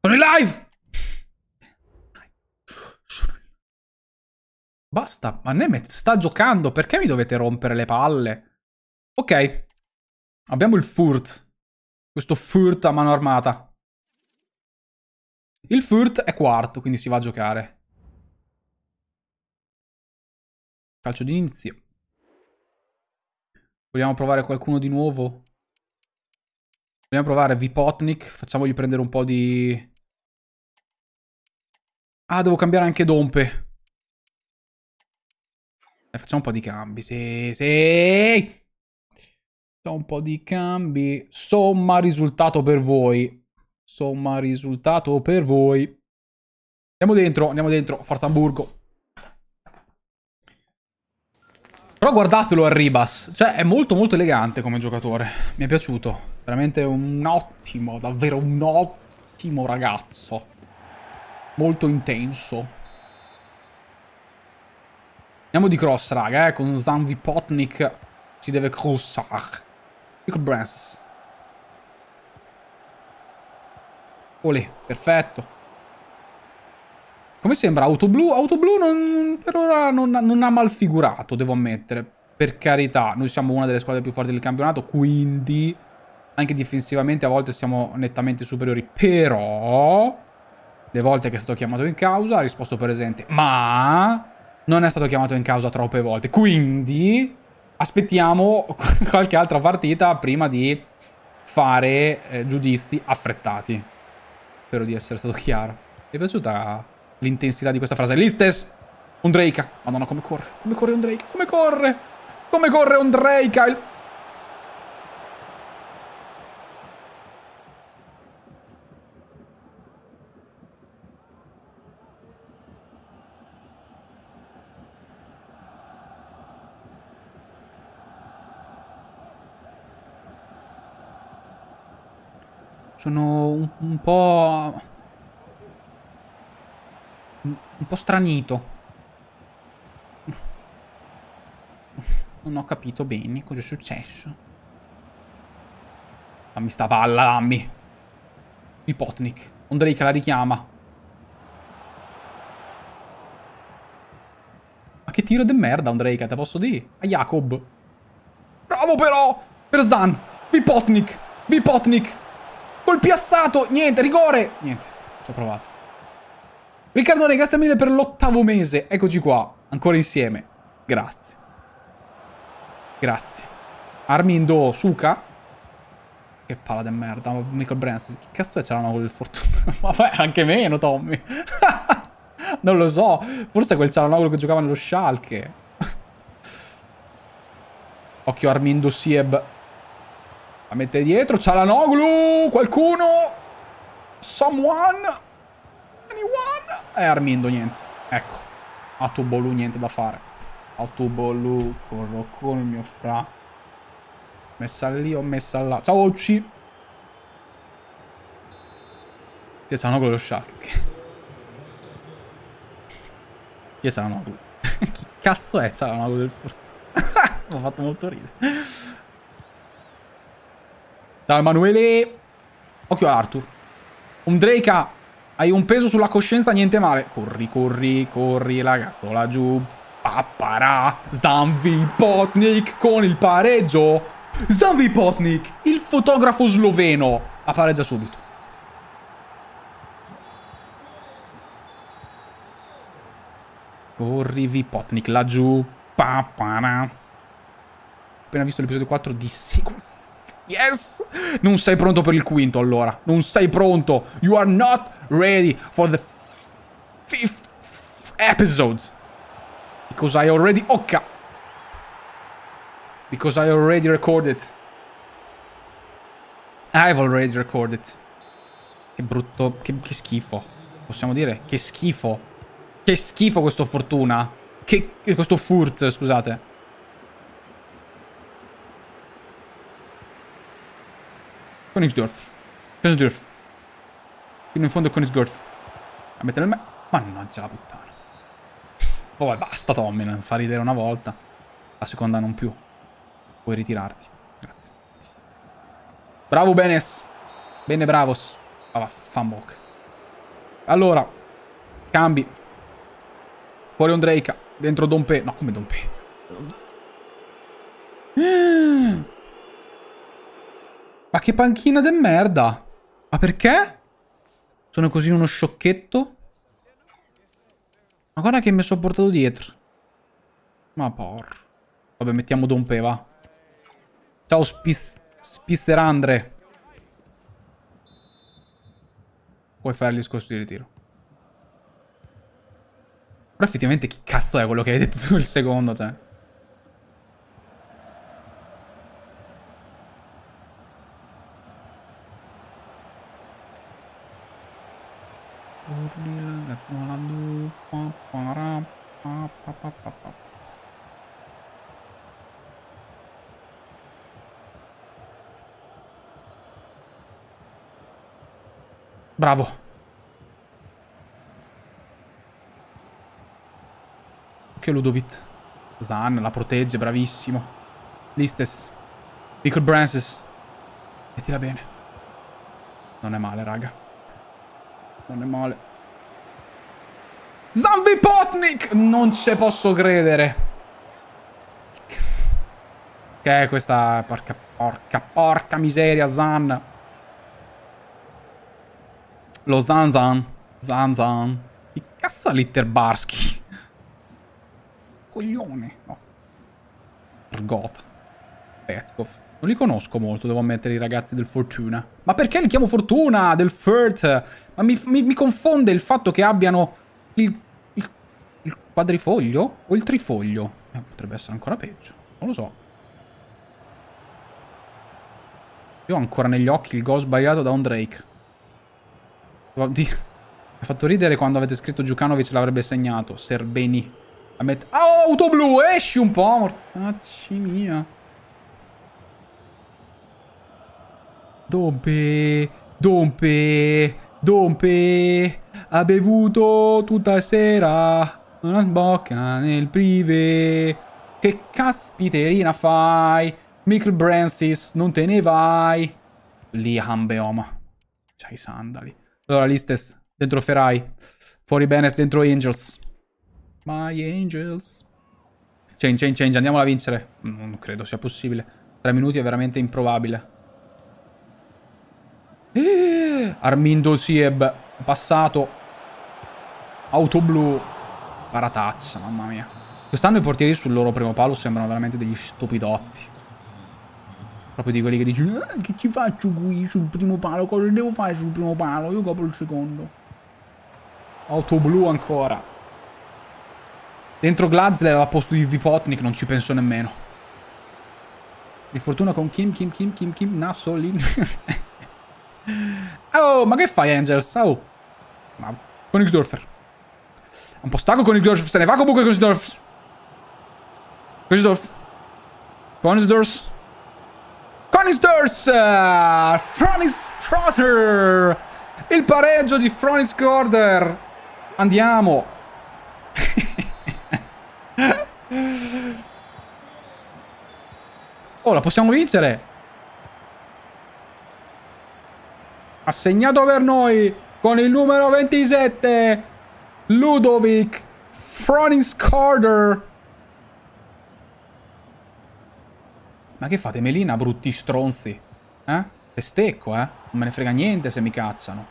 Sono in live! Basta, ma Nemeth sta giocando, perché mi dovete rompere le palle? Ok, abbiamo il furt. Questo furt a mano armata. Il furt è quarto, quindi si va a giocare. Calcio d'inizio. Vogliamo provare qualcuno di nuovo? Vogliamo provare Vipotnik. Facciamogli prendere un po' di... Ah, devo cambiare anche Dompe. E eh, facciamo un po' di cambi. Sì, sì. Facciamo un po' di cambi. Somma risultato per voi. Somma risultato per voi. Andiamo dentro, andiamo dentro. Forza Hamburgo. Però guardatelo a Ribas, cioè è molto molto elegante come giocatore, mi è piaciuto, veramente un ottimo, davvero un ottimo ragazzo, molto intenso. Andiamo di cross raga, eh, con Zanvi Potnik si deve crossare. Pickle Brances. Olè, perfetto. Come sembra Autoblu? Autoblu non, per ora non, non ha malfigurato, devo ammettere. Per carità, noi siamo una delle squadre più forti del campionato, quindi anche difensivamente a volte siamo nettamente superiori. Però, le volte che è stato chiamato in causa ha risposto presente, ma non è stato chiamato in causa troppe volte. Quindi, aspettiamo qualche altra partita prima di fare eh, giudizi affrettati. Spero di essere stato chiaro. Ti è piaciuta l'intensità di questa frase. Listes! Un Drake. Madonna, come corre. Come corre Ondrejka. Come corre? Come corre Ondrejka? Il... Sono un, un po' Un po' stranito. Non ho capito bene cosa è successo. Dammi sta palla, dammi. Ipotnik. Ondrejka la richiama. Ma che tiro di merda, Ondrejka, te posso dire? A Jacob. Bravo però! Per Zan. Vipotnik. Vipotnik. Col piazzato. Niente, rigore. Niente, ci ho provato. Riccardone, grazie mille per l'ottavo mese. Eccoci qua, ancora insieme. Grazie. Grazie. Armindo Suka. Che pala di merda, Michael Branson. Che cazzo è c'è la nuova del fortuna? Ma anche meno, Tommy. non lo so. Forse quel Cialanoglu che giocava nello Schalke. Occhio Armindo Sieb. La mette dietro. Cialanoglu! Qualcuno! Someone! Anyone? E eh, Armindo niente. Ecco. A Tubolu niente da fare. A Tubolu corro con il mio fra. Messa lì o messa là. Ciao Occi. Ti sanno quello shark. Io c'è la Noglu. Chi cazzo è? C'è la Noglu del Fortuna. Mi ha fatto molto ridere. Ciao Emanuele. Occhio Arthur. Un Drake hai un peso sulla coscienza, niente male. Corri, corri, corri, ragazzo, laggiù. Papparà. Zanvi Potnik con il pareggio. Zanvi Potnik, il fotografo sloveno. A pareggia subito. Corri Vipotnik laggiù. Papparà. Appena visto l'episodio 4 di Sequence. Yes! Non sei pronto per il quinto, allora. Non sei pronto. You are not ready for the fifth episode. Because I already... Occa! Because I already recorded. I've already recorded. Che brutto... Che, che schifo. Possiamo dire? Che schifo. Che schifo questo Fortuna. Che... Questo Furt, scusate. Konigsdorf. Konigsdorf. Fino in fondo Konigsdorf. La mette nel me... Mannaggia la puttana. Oh, vai, basta Tommy, fa ridere una volta. La seconda non più. Puoi ritirarti. Grazie. Bravo Benes. Bene bravos. Ma ah, vaffanbocca. Allora. Cambi. Fuori un Drake. Dentro Dompe. No, come Dompe? Ah! Ma che panchina de merda! Ma perché? Sono così uno sciocchetto? Ma guarda che mi sono portato dietro. Ma por... Vabbè, mettiamo Dompe, va. Ciao, spis... Spisterandre. Puoi fare il discorso di ritiro. Però effettivamente chi cazzo è quello che hai detto tu il secondo, cioè... Bravo. Che Ludovic. Zan la protegge, bravissimo. Listes. Pickle Brances. E tira bene. Non è male, raga. Non è male. Zambi Potnik! Non ce posso credere. Che è questa... Porca, porca, porca miseria, Zan. Lo Zanzan. Zanzan. Che cazzo è Litterbarsky? Coglione. No. Argota. Petkov. Non li conosco molto, devo ammettere, i ragazzi del Fortuna. Ma perché li chiamo Fortuna? Del Furt? Ma mi, mi, mi confonde il fatto che abbiano il, il, il quadrifoglio o il trifoglio. Eh, potrebbe essere ancora peggio. Non lo so. Io ho ancora negli occhi il gol sbagliato da un Drake. Mi ha fatto ridere quando avete scritto Giukanovic l'avrebbe segnato. Serbeni. La met... Ah, oh, auto blu, esci un po', mortacci mia. Dompe, dompe, dompe. Ha bevuto tutta sera. Una sbocca nel prive. Che caspiterina fai? Michael Brancis, non te ne vai. Lì Hambeoma. C'hai i sandali. Allora, Listes, dentro Ferai. Fuori Benes, dentro Angels. My Angels. Change, change, change. Andiamola a vincere. Non credo sia possibile. Tre minuti è veramente improbabile. Eh, Armindo Sieb. Passato. Auto blu. Paratazza, mamma mia. Quest'anno i portieri sul loro primo palo sembrano veramente degli stupidotti proprio di quelli che dici ah, eh, che ci faccio qui sul primo palo cosa devo fare sul primo palo io copro il secondo auto blu ancora dentro Gladzel a posto di Vipotnik non ci penso nemmeno di fortuna con Kim Kim Kim Kim Kim Nassolin oh ma che fai Angels oh ma con Xdorfer un po' stacco con Xdorfer se ne va comunque con Xdorfer Konisdorf. Konisdorf. Fronisters! Eh, Fronis Frother! Il pareggio di Fronis Corder! Andiamo! oh, la possiamo vincere! Assegnato per noi con il numero 27, Ludovic Fronis Corder! Ma che fate, Melina, brutti stronzi? Eh? E stecco, eh? Non me ne frega niente se mi cazzano.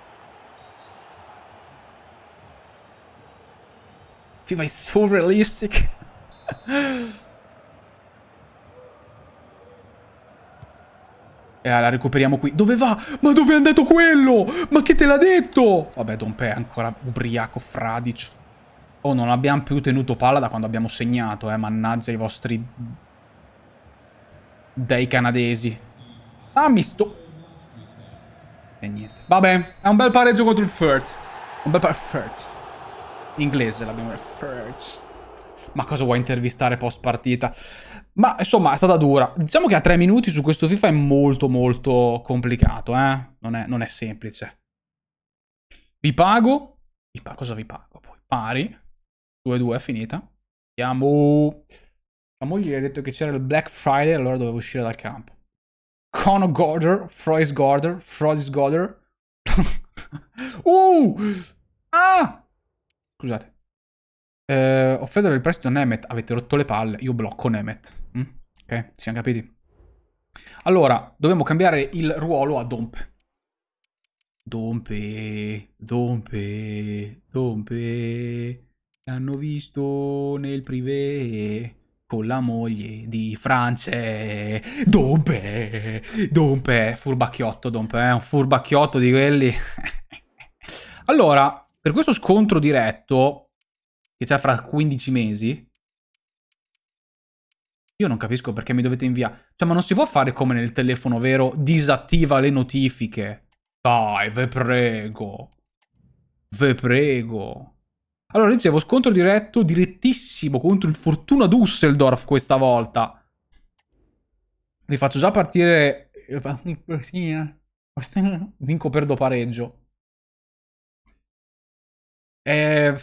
FIBA is so realistic. E la recuperiamo qui. Dove va? Ma dove è andato quello? Ma che te l'ha detto? Vabbè, Dompe è ancora ubriaco, fradicio. Oh, non abbiamo più tenuto palla da quando abbiamo segnato, eh. Mannaggia i vostri dei canadesi. Ah, mi sto... E niente. Vabbè, è un bel pareggio contro il Firth. Un bel pareggio... Firth. In inglese l'abbiamo... Firth. Ma cosa vuoi intervistare post partita? Ma insomma è stata dura. Diciamo che a tre minuti su questo FIFA è molto molto complicato, eh? Non è, non è semplice. Vi pago. Vi pago. Cosa vi pago? Poi pari. 2-2 è finita. Andiamo... La moglie gli ha detto che c'era il Black Friday, allora doveva uscire dal campo. Conor Gorder, Frois Gorder, Frois Gorder. uh! Ah! Scusate. Eh, uh, offedo per il prestito Nemeth, avete rotto le palle, io blocco Nemeth. Mm? Ok, ci siamo capiti. Allora, dobbiamo cambiare il ruolo a Dompe. Dompe, Dompe, Dompe. L'hanno visto nel privé con la moglie di France. Dompe, Dompe, furbacchiotto, Dompe, eh? un furbacchiotto di quelli. allora, per questo scontro diretto, che c'è fra 15 mesi, io non capisco perché mi dovete inviare. Cioè, ma non si può fare come nel telefono vero, disattiva le notifiche. Dai, ve prego. Ve prego. Allora, dicevo, scontro diretto, direttissimo contro il Fortuna Düsseldorf questa volta. Vi faccio già partire... Vinco, perdo, pareggio. Eh,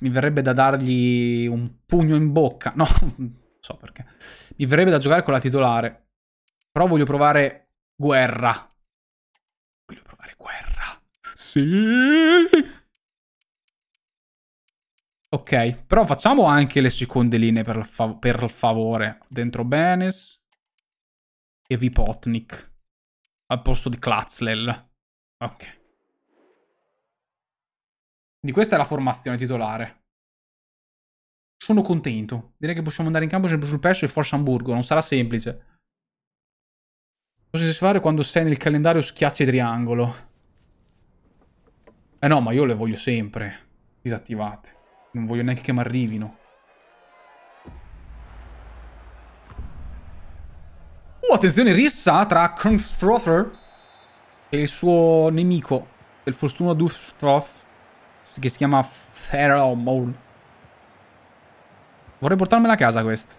mi verrebbe da dargli un pugno in bocca. No, non so perché. Mi verrebbe da giocare con la titolare. Però voglio provare guerra. Voglio provare guerra. Sì! Ok, però facciamo anche le seconde linee per, fav per favore. Dentro Benes e Vipotnik al posto di Klatzlel. Ok. Quindi questa è la formazione titolare. Sono contento. Direi che possiamo andare in campo sempre sul Pesce e forse Hamburgo. Non sarà semplice. Cosa si fare quando sei nel calendario schiacci triangolo? Eh no, ma io le voglio sempre disattivate. Non voglio neanche che mi arrivino. Oh, attenzione, rissa tra Kronfrother e il suo nemico, il Fortuna Duftroth, che si chiama Pheromone. Vorrei portarmela a casa questa.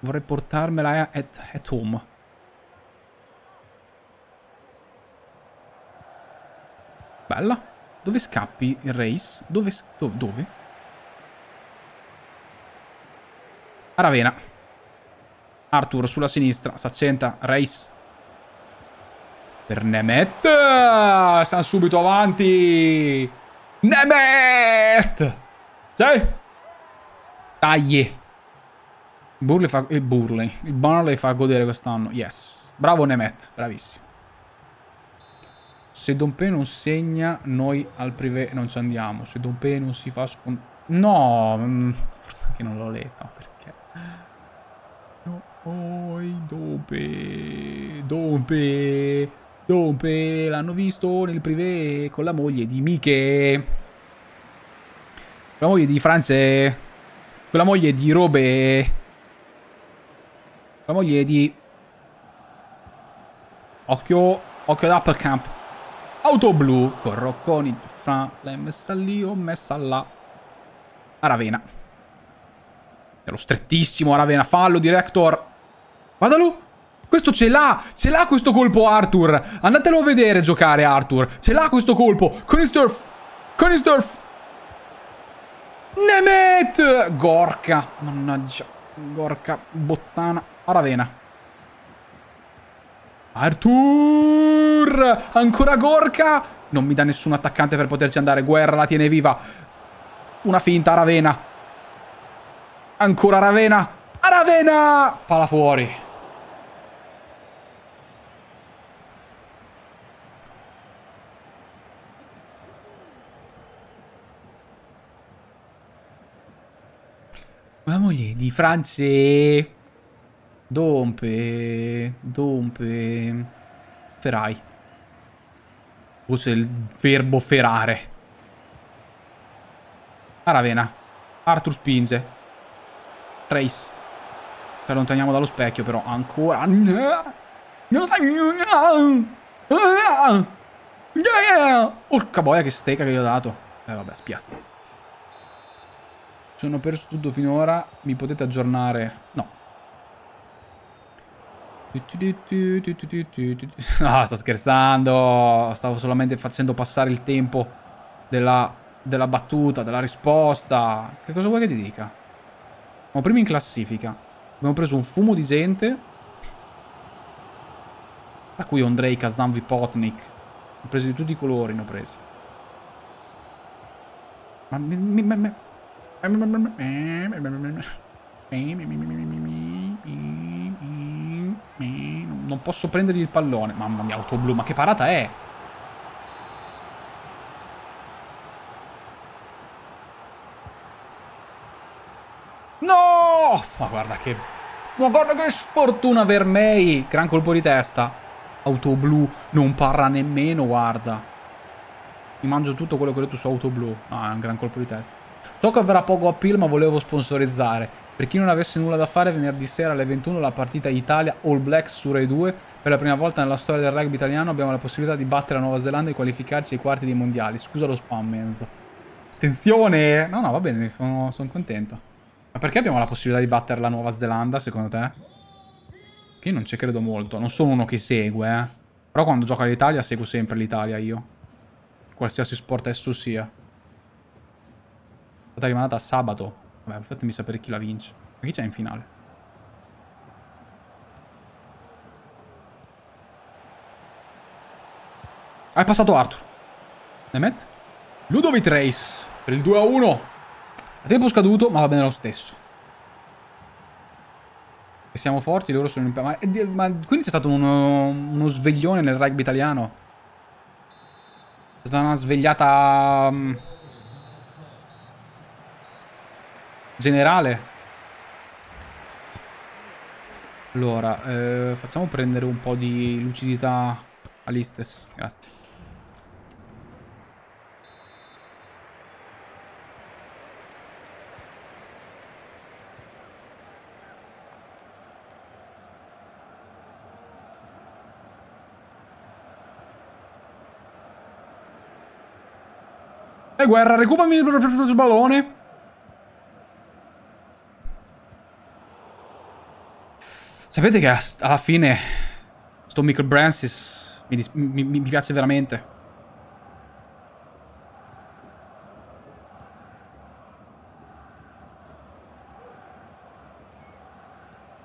Vorrei portarmela at, at home. Bella. Dove scappi, il race? Dove? dove? A Ravena. Arthur sulla sinistra, s'accenta, race. Per Nemeth. Stanno subito avanti. Nemeth. Sì? Taglie. Burley fa... Il Burley. Il Burley fa godere quest'anno. Yes. Bravo Nemeth. Bravissimo se Dompe non segna noi al privé non ci andiamo, se Dompe non si fa sfondare... No, mm, forse che non l'ho letta, perché... No, oi, Dompe, Dompe, Dompe, l'hanno visto nel privé con la moglie di Miche. La moglie di Franze, con la moglie di Robe, la moglie di... Occhio, occhio ad Applecamp. Auto blu con rocconi fra l'hai messa lì o messa là. A Ravena. È strettissimo a Ravena. Fallo, director. Guardalo. Questo ce l'ha, ce l'ha questo colpo Arthur. Andatelo a vedere giocare Arthur. Ce l'ha questo colpo. Conisturf. Conisturf. Nemet. Gorka. Mannaggia. Gorka. Bottana. A Ravena. Artur! Ancora Gorka! Non mi dà nessun attaccante per poterci andare. Guerra la tiene viva. Una finta, Ravena. Ancora Ravena. A Ravena! Pala fuori. La moglie di France... Dompe, dompe, ferai. Uso il verbo ferare. A Ravena. Arthur spinge. Race. Ci allontaniamo dallo specchio però. Ancora. Orca boia che steca che gli ho dato. Eh vabbè, spiazza. Sono perso tutto finora. Mi potete aggiornare? No. No, sto scherzando. Stavo solamente facendo passare il tempo della, della battuta, della risposta. Che cosa vuoi che ti dica? Siamo primi in classifica. Abbiamo preso un fumo di gente. Tra cui Andrei, Kazan, Vipotnik. Ho preso di tutti i colori, ne ho presi. Ma non posso prendergli il pallone. Mamma mia, auto blu, ma che parata è? No! Ma guarda che... Ma guarda che sfortuna Vermei! Gran colpo di testa. Autoblu non parla nemmeno, guarda. Mi mangio tutto quello che ho detto su auto blu. Ah, è un gran colpo di testa. So che avrà poco appeal, ma volevo sponsorizzare. Per chi non avesse nulla da fare, venerdì sera alle 21 la partita Italia-All Blacks su Rai 2. Per la prima volta nella storia del rugby italiano abbiamo la possibilità di battere la Nuova Zelanda e qualificarci ai quarti dei mondiali. Scusa lo spam, Menzo. Attenzione! No, no, va bene, sono, sono contento. Ma perché abbiamo la possibilità di battere la Nuova Zelanda, secondo te? Che io non ci credo molto. Non sono uno che segue, eh. Però quando gioca l'Italia seguo sempre l'Italia, io. Qualsiasi sport esso sia. È stata rimandata sabato. Vabbè, fatemi sapere chi la vince. Ma chi c'è in finale? Hai ah, passato Arthur. Mehmet? Ludovic Race per il 2 a 1. A tempo scaduto, ma va bene lo stesso. E siamo forti, loro sono in... Ma, eh, ma quindi c'è stato uno, uno, sveglione nel rugby italiano? C'è stata una svegliata... Mm, generale. Allora, eh, facciamo prendere un po' di lucidità all'Istes. Grazie. E guerra, recuperami il perfetto sul Sapete che alla fine sto Michael Brancis mi, mi, mi piace veramente.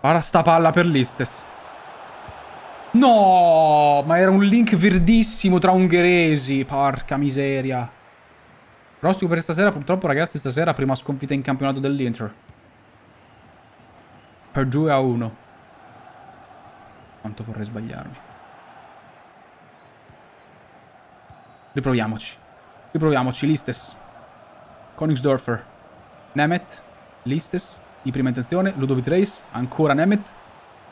Ora sta palla per l'Istes. No, ma era un link verdissimo tra ungheresi. Porca miseria. Prostico per stasera, purtroppo ragazzi, stasera prima sconfitta in campionato dell'Inter. Per 2 a 1 quanto vorrei sbagliarmi. Riproviamoci. Riproviamoci. Listes. Konigsdorfer. Nemeth. Listes. Di prima intenzione. Ludovic Reis. Ancora Nemeth.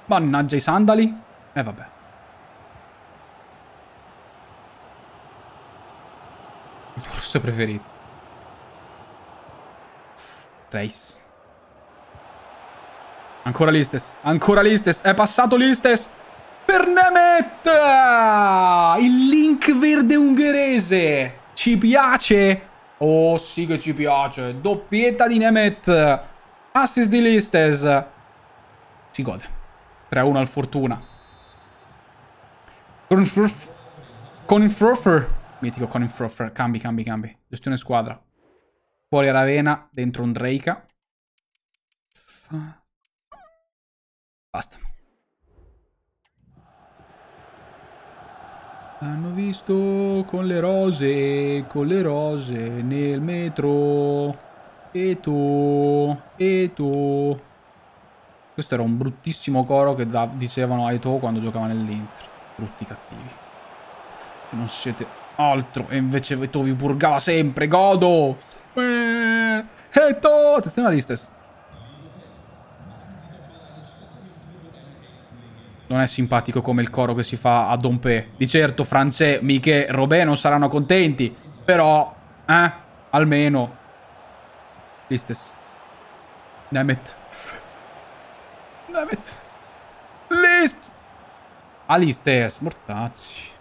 Mannaggia i sandali. E eh, vabbè. Il russo preferito. Reis. Ancora Listes. Ancora Listes. È passato Listes. Nemeth! Il link verde ungherese! Ci piace? Oh sì che ci piace! Doppietta di Nemeth! Assist di Listes! Si gode. 3-1 al Fortuna. Conin Froffer. Mitico Conin Froffer. Cambi, cambi, cambi. Gestione squadra. Fuori Ravena, dentro un Dreika. Basta. Hanno visto con le rose, con le rose nel metro. E tu, e tu. Questo era un bruttissimo coro che da, dicevano ai tu quando giocava nell'Inter. Brutti cattivi. Non siete altro. E invece Eto vi purgava sempre. Godo! E eh, eh, tu! Attenzione a Listes. non è simpatico come il coro che si fa a Dompé. Di certo Francè, Miche, Robè non saranno contenti, però, eh, almeno. Listes. Nemet. Nemet. List. Alistes, mortacci.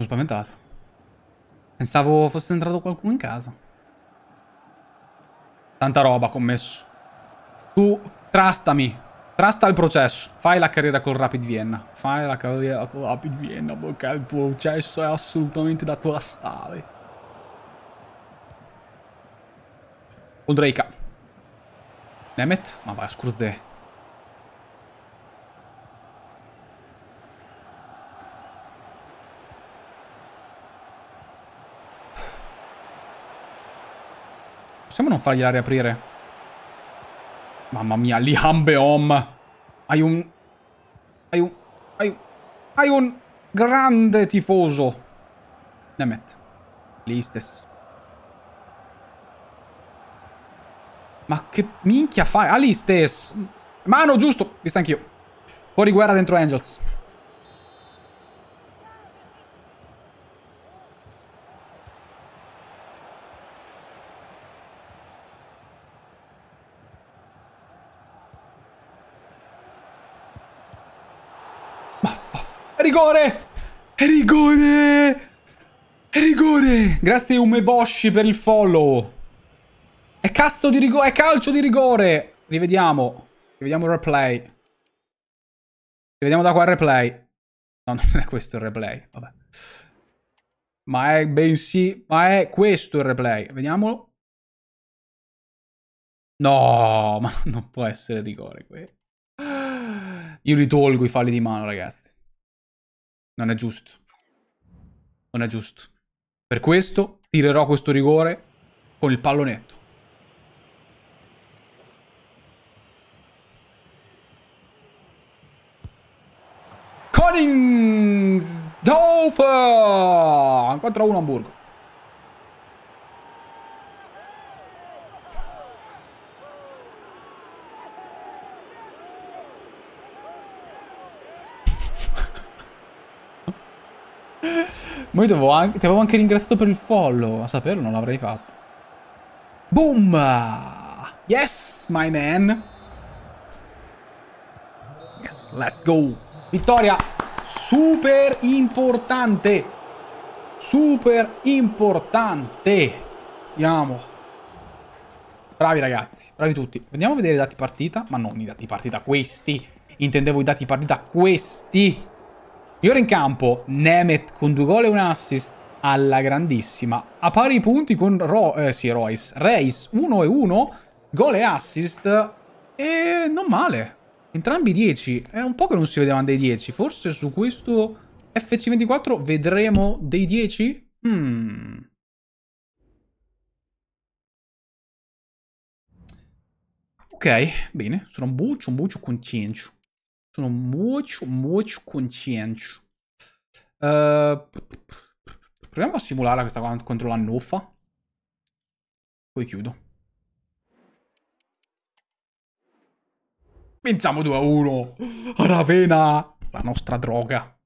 Sono spaventato. Pensavo fosse entrato qualcuno in casa. Tanta roba commesso. Tu trastami. Trasta il processo. Fai la carriera con Rapid Vienna. Fai la carriera con Rapid Vienna perché il processo è assolutamente da trastare. Oldreika. Nemeth? Ma vai, scusate. non fargliela riaprire? Mamma mia, Liambe Hom. Hai un... Hai un... Hai un... Hai un grande tifoso. Nemeth. Listes. Ma che minchia fai? Alistes! Ah, Mano, giusto! Visto anch'io. Fuori guerra dentro Angels. rigore! Rigore! Rigore! Grazie Umeboshi per il follow. È cazzo di rigore, è calcio di rigore. Rivediamo. Rivediamo il replay. Rivediamo da qua il replay. No, non è questo il replay, vabbè. Ma è bensì, ma è questo il replay. Vediamolo. No, ma non può essere rigore questo. Io ritolgo i falli di mano, ragazzi. Non è giusto. Non è giusto. Per questo tirerò questo rigore con il pallonetto. Koningsdorfer 4-1 Hamburgo Ma io ti avevo anche ringraziato per il follow. A saperlo non l'avrei fatto. Boom! Yes, my man. Yes, let's go. Vittoria super importante. Super importante. Andiamo. Bravi ragazzi, bravi tutti. Andiamo a vedere i dati partita, ma non i dati partita questi. Intendevo i dati partita questi. Migliore in campo, Nemeth con due gol e un assist alla grandissima. A pari punti con Ro eh, sì, Royce. Reis 1 e 1, gol e assist. E non male. Entrambi 10. È un po' che non si vedevano dei 10. Forse su questo FC24 vedremo dei 10? Hmm. Ok, bene. Sono un buccio, un buccio con 10. Sono molto, molto consciente. Uh, proviamo a simulare questa qua contro la Nufa. Poi chiudo. Vinciamo 2 a 1. Ravena la nostra droga.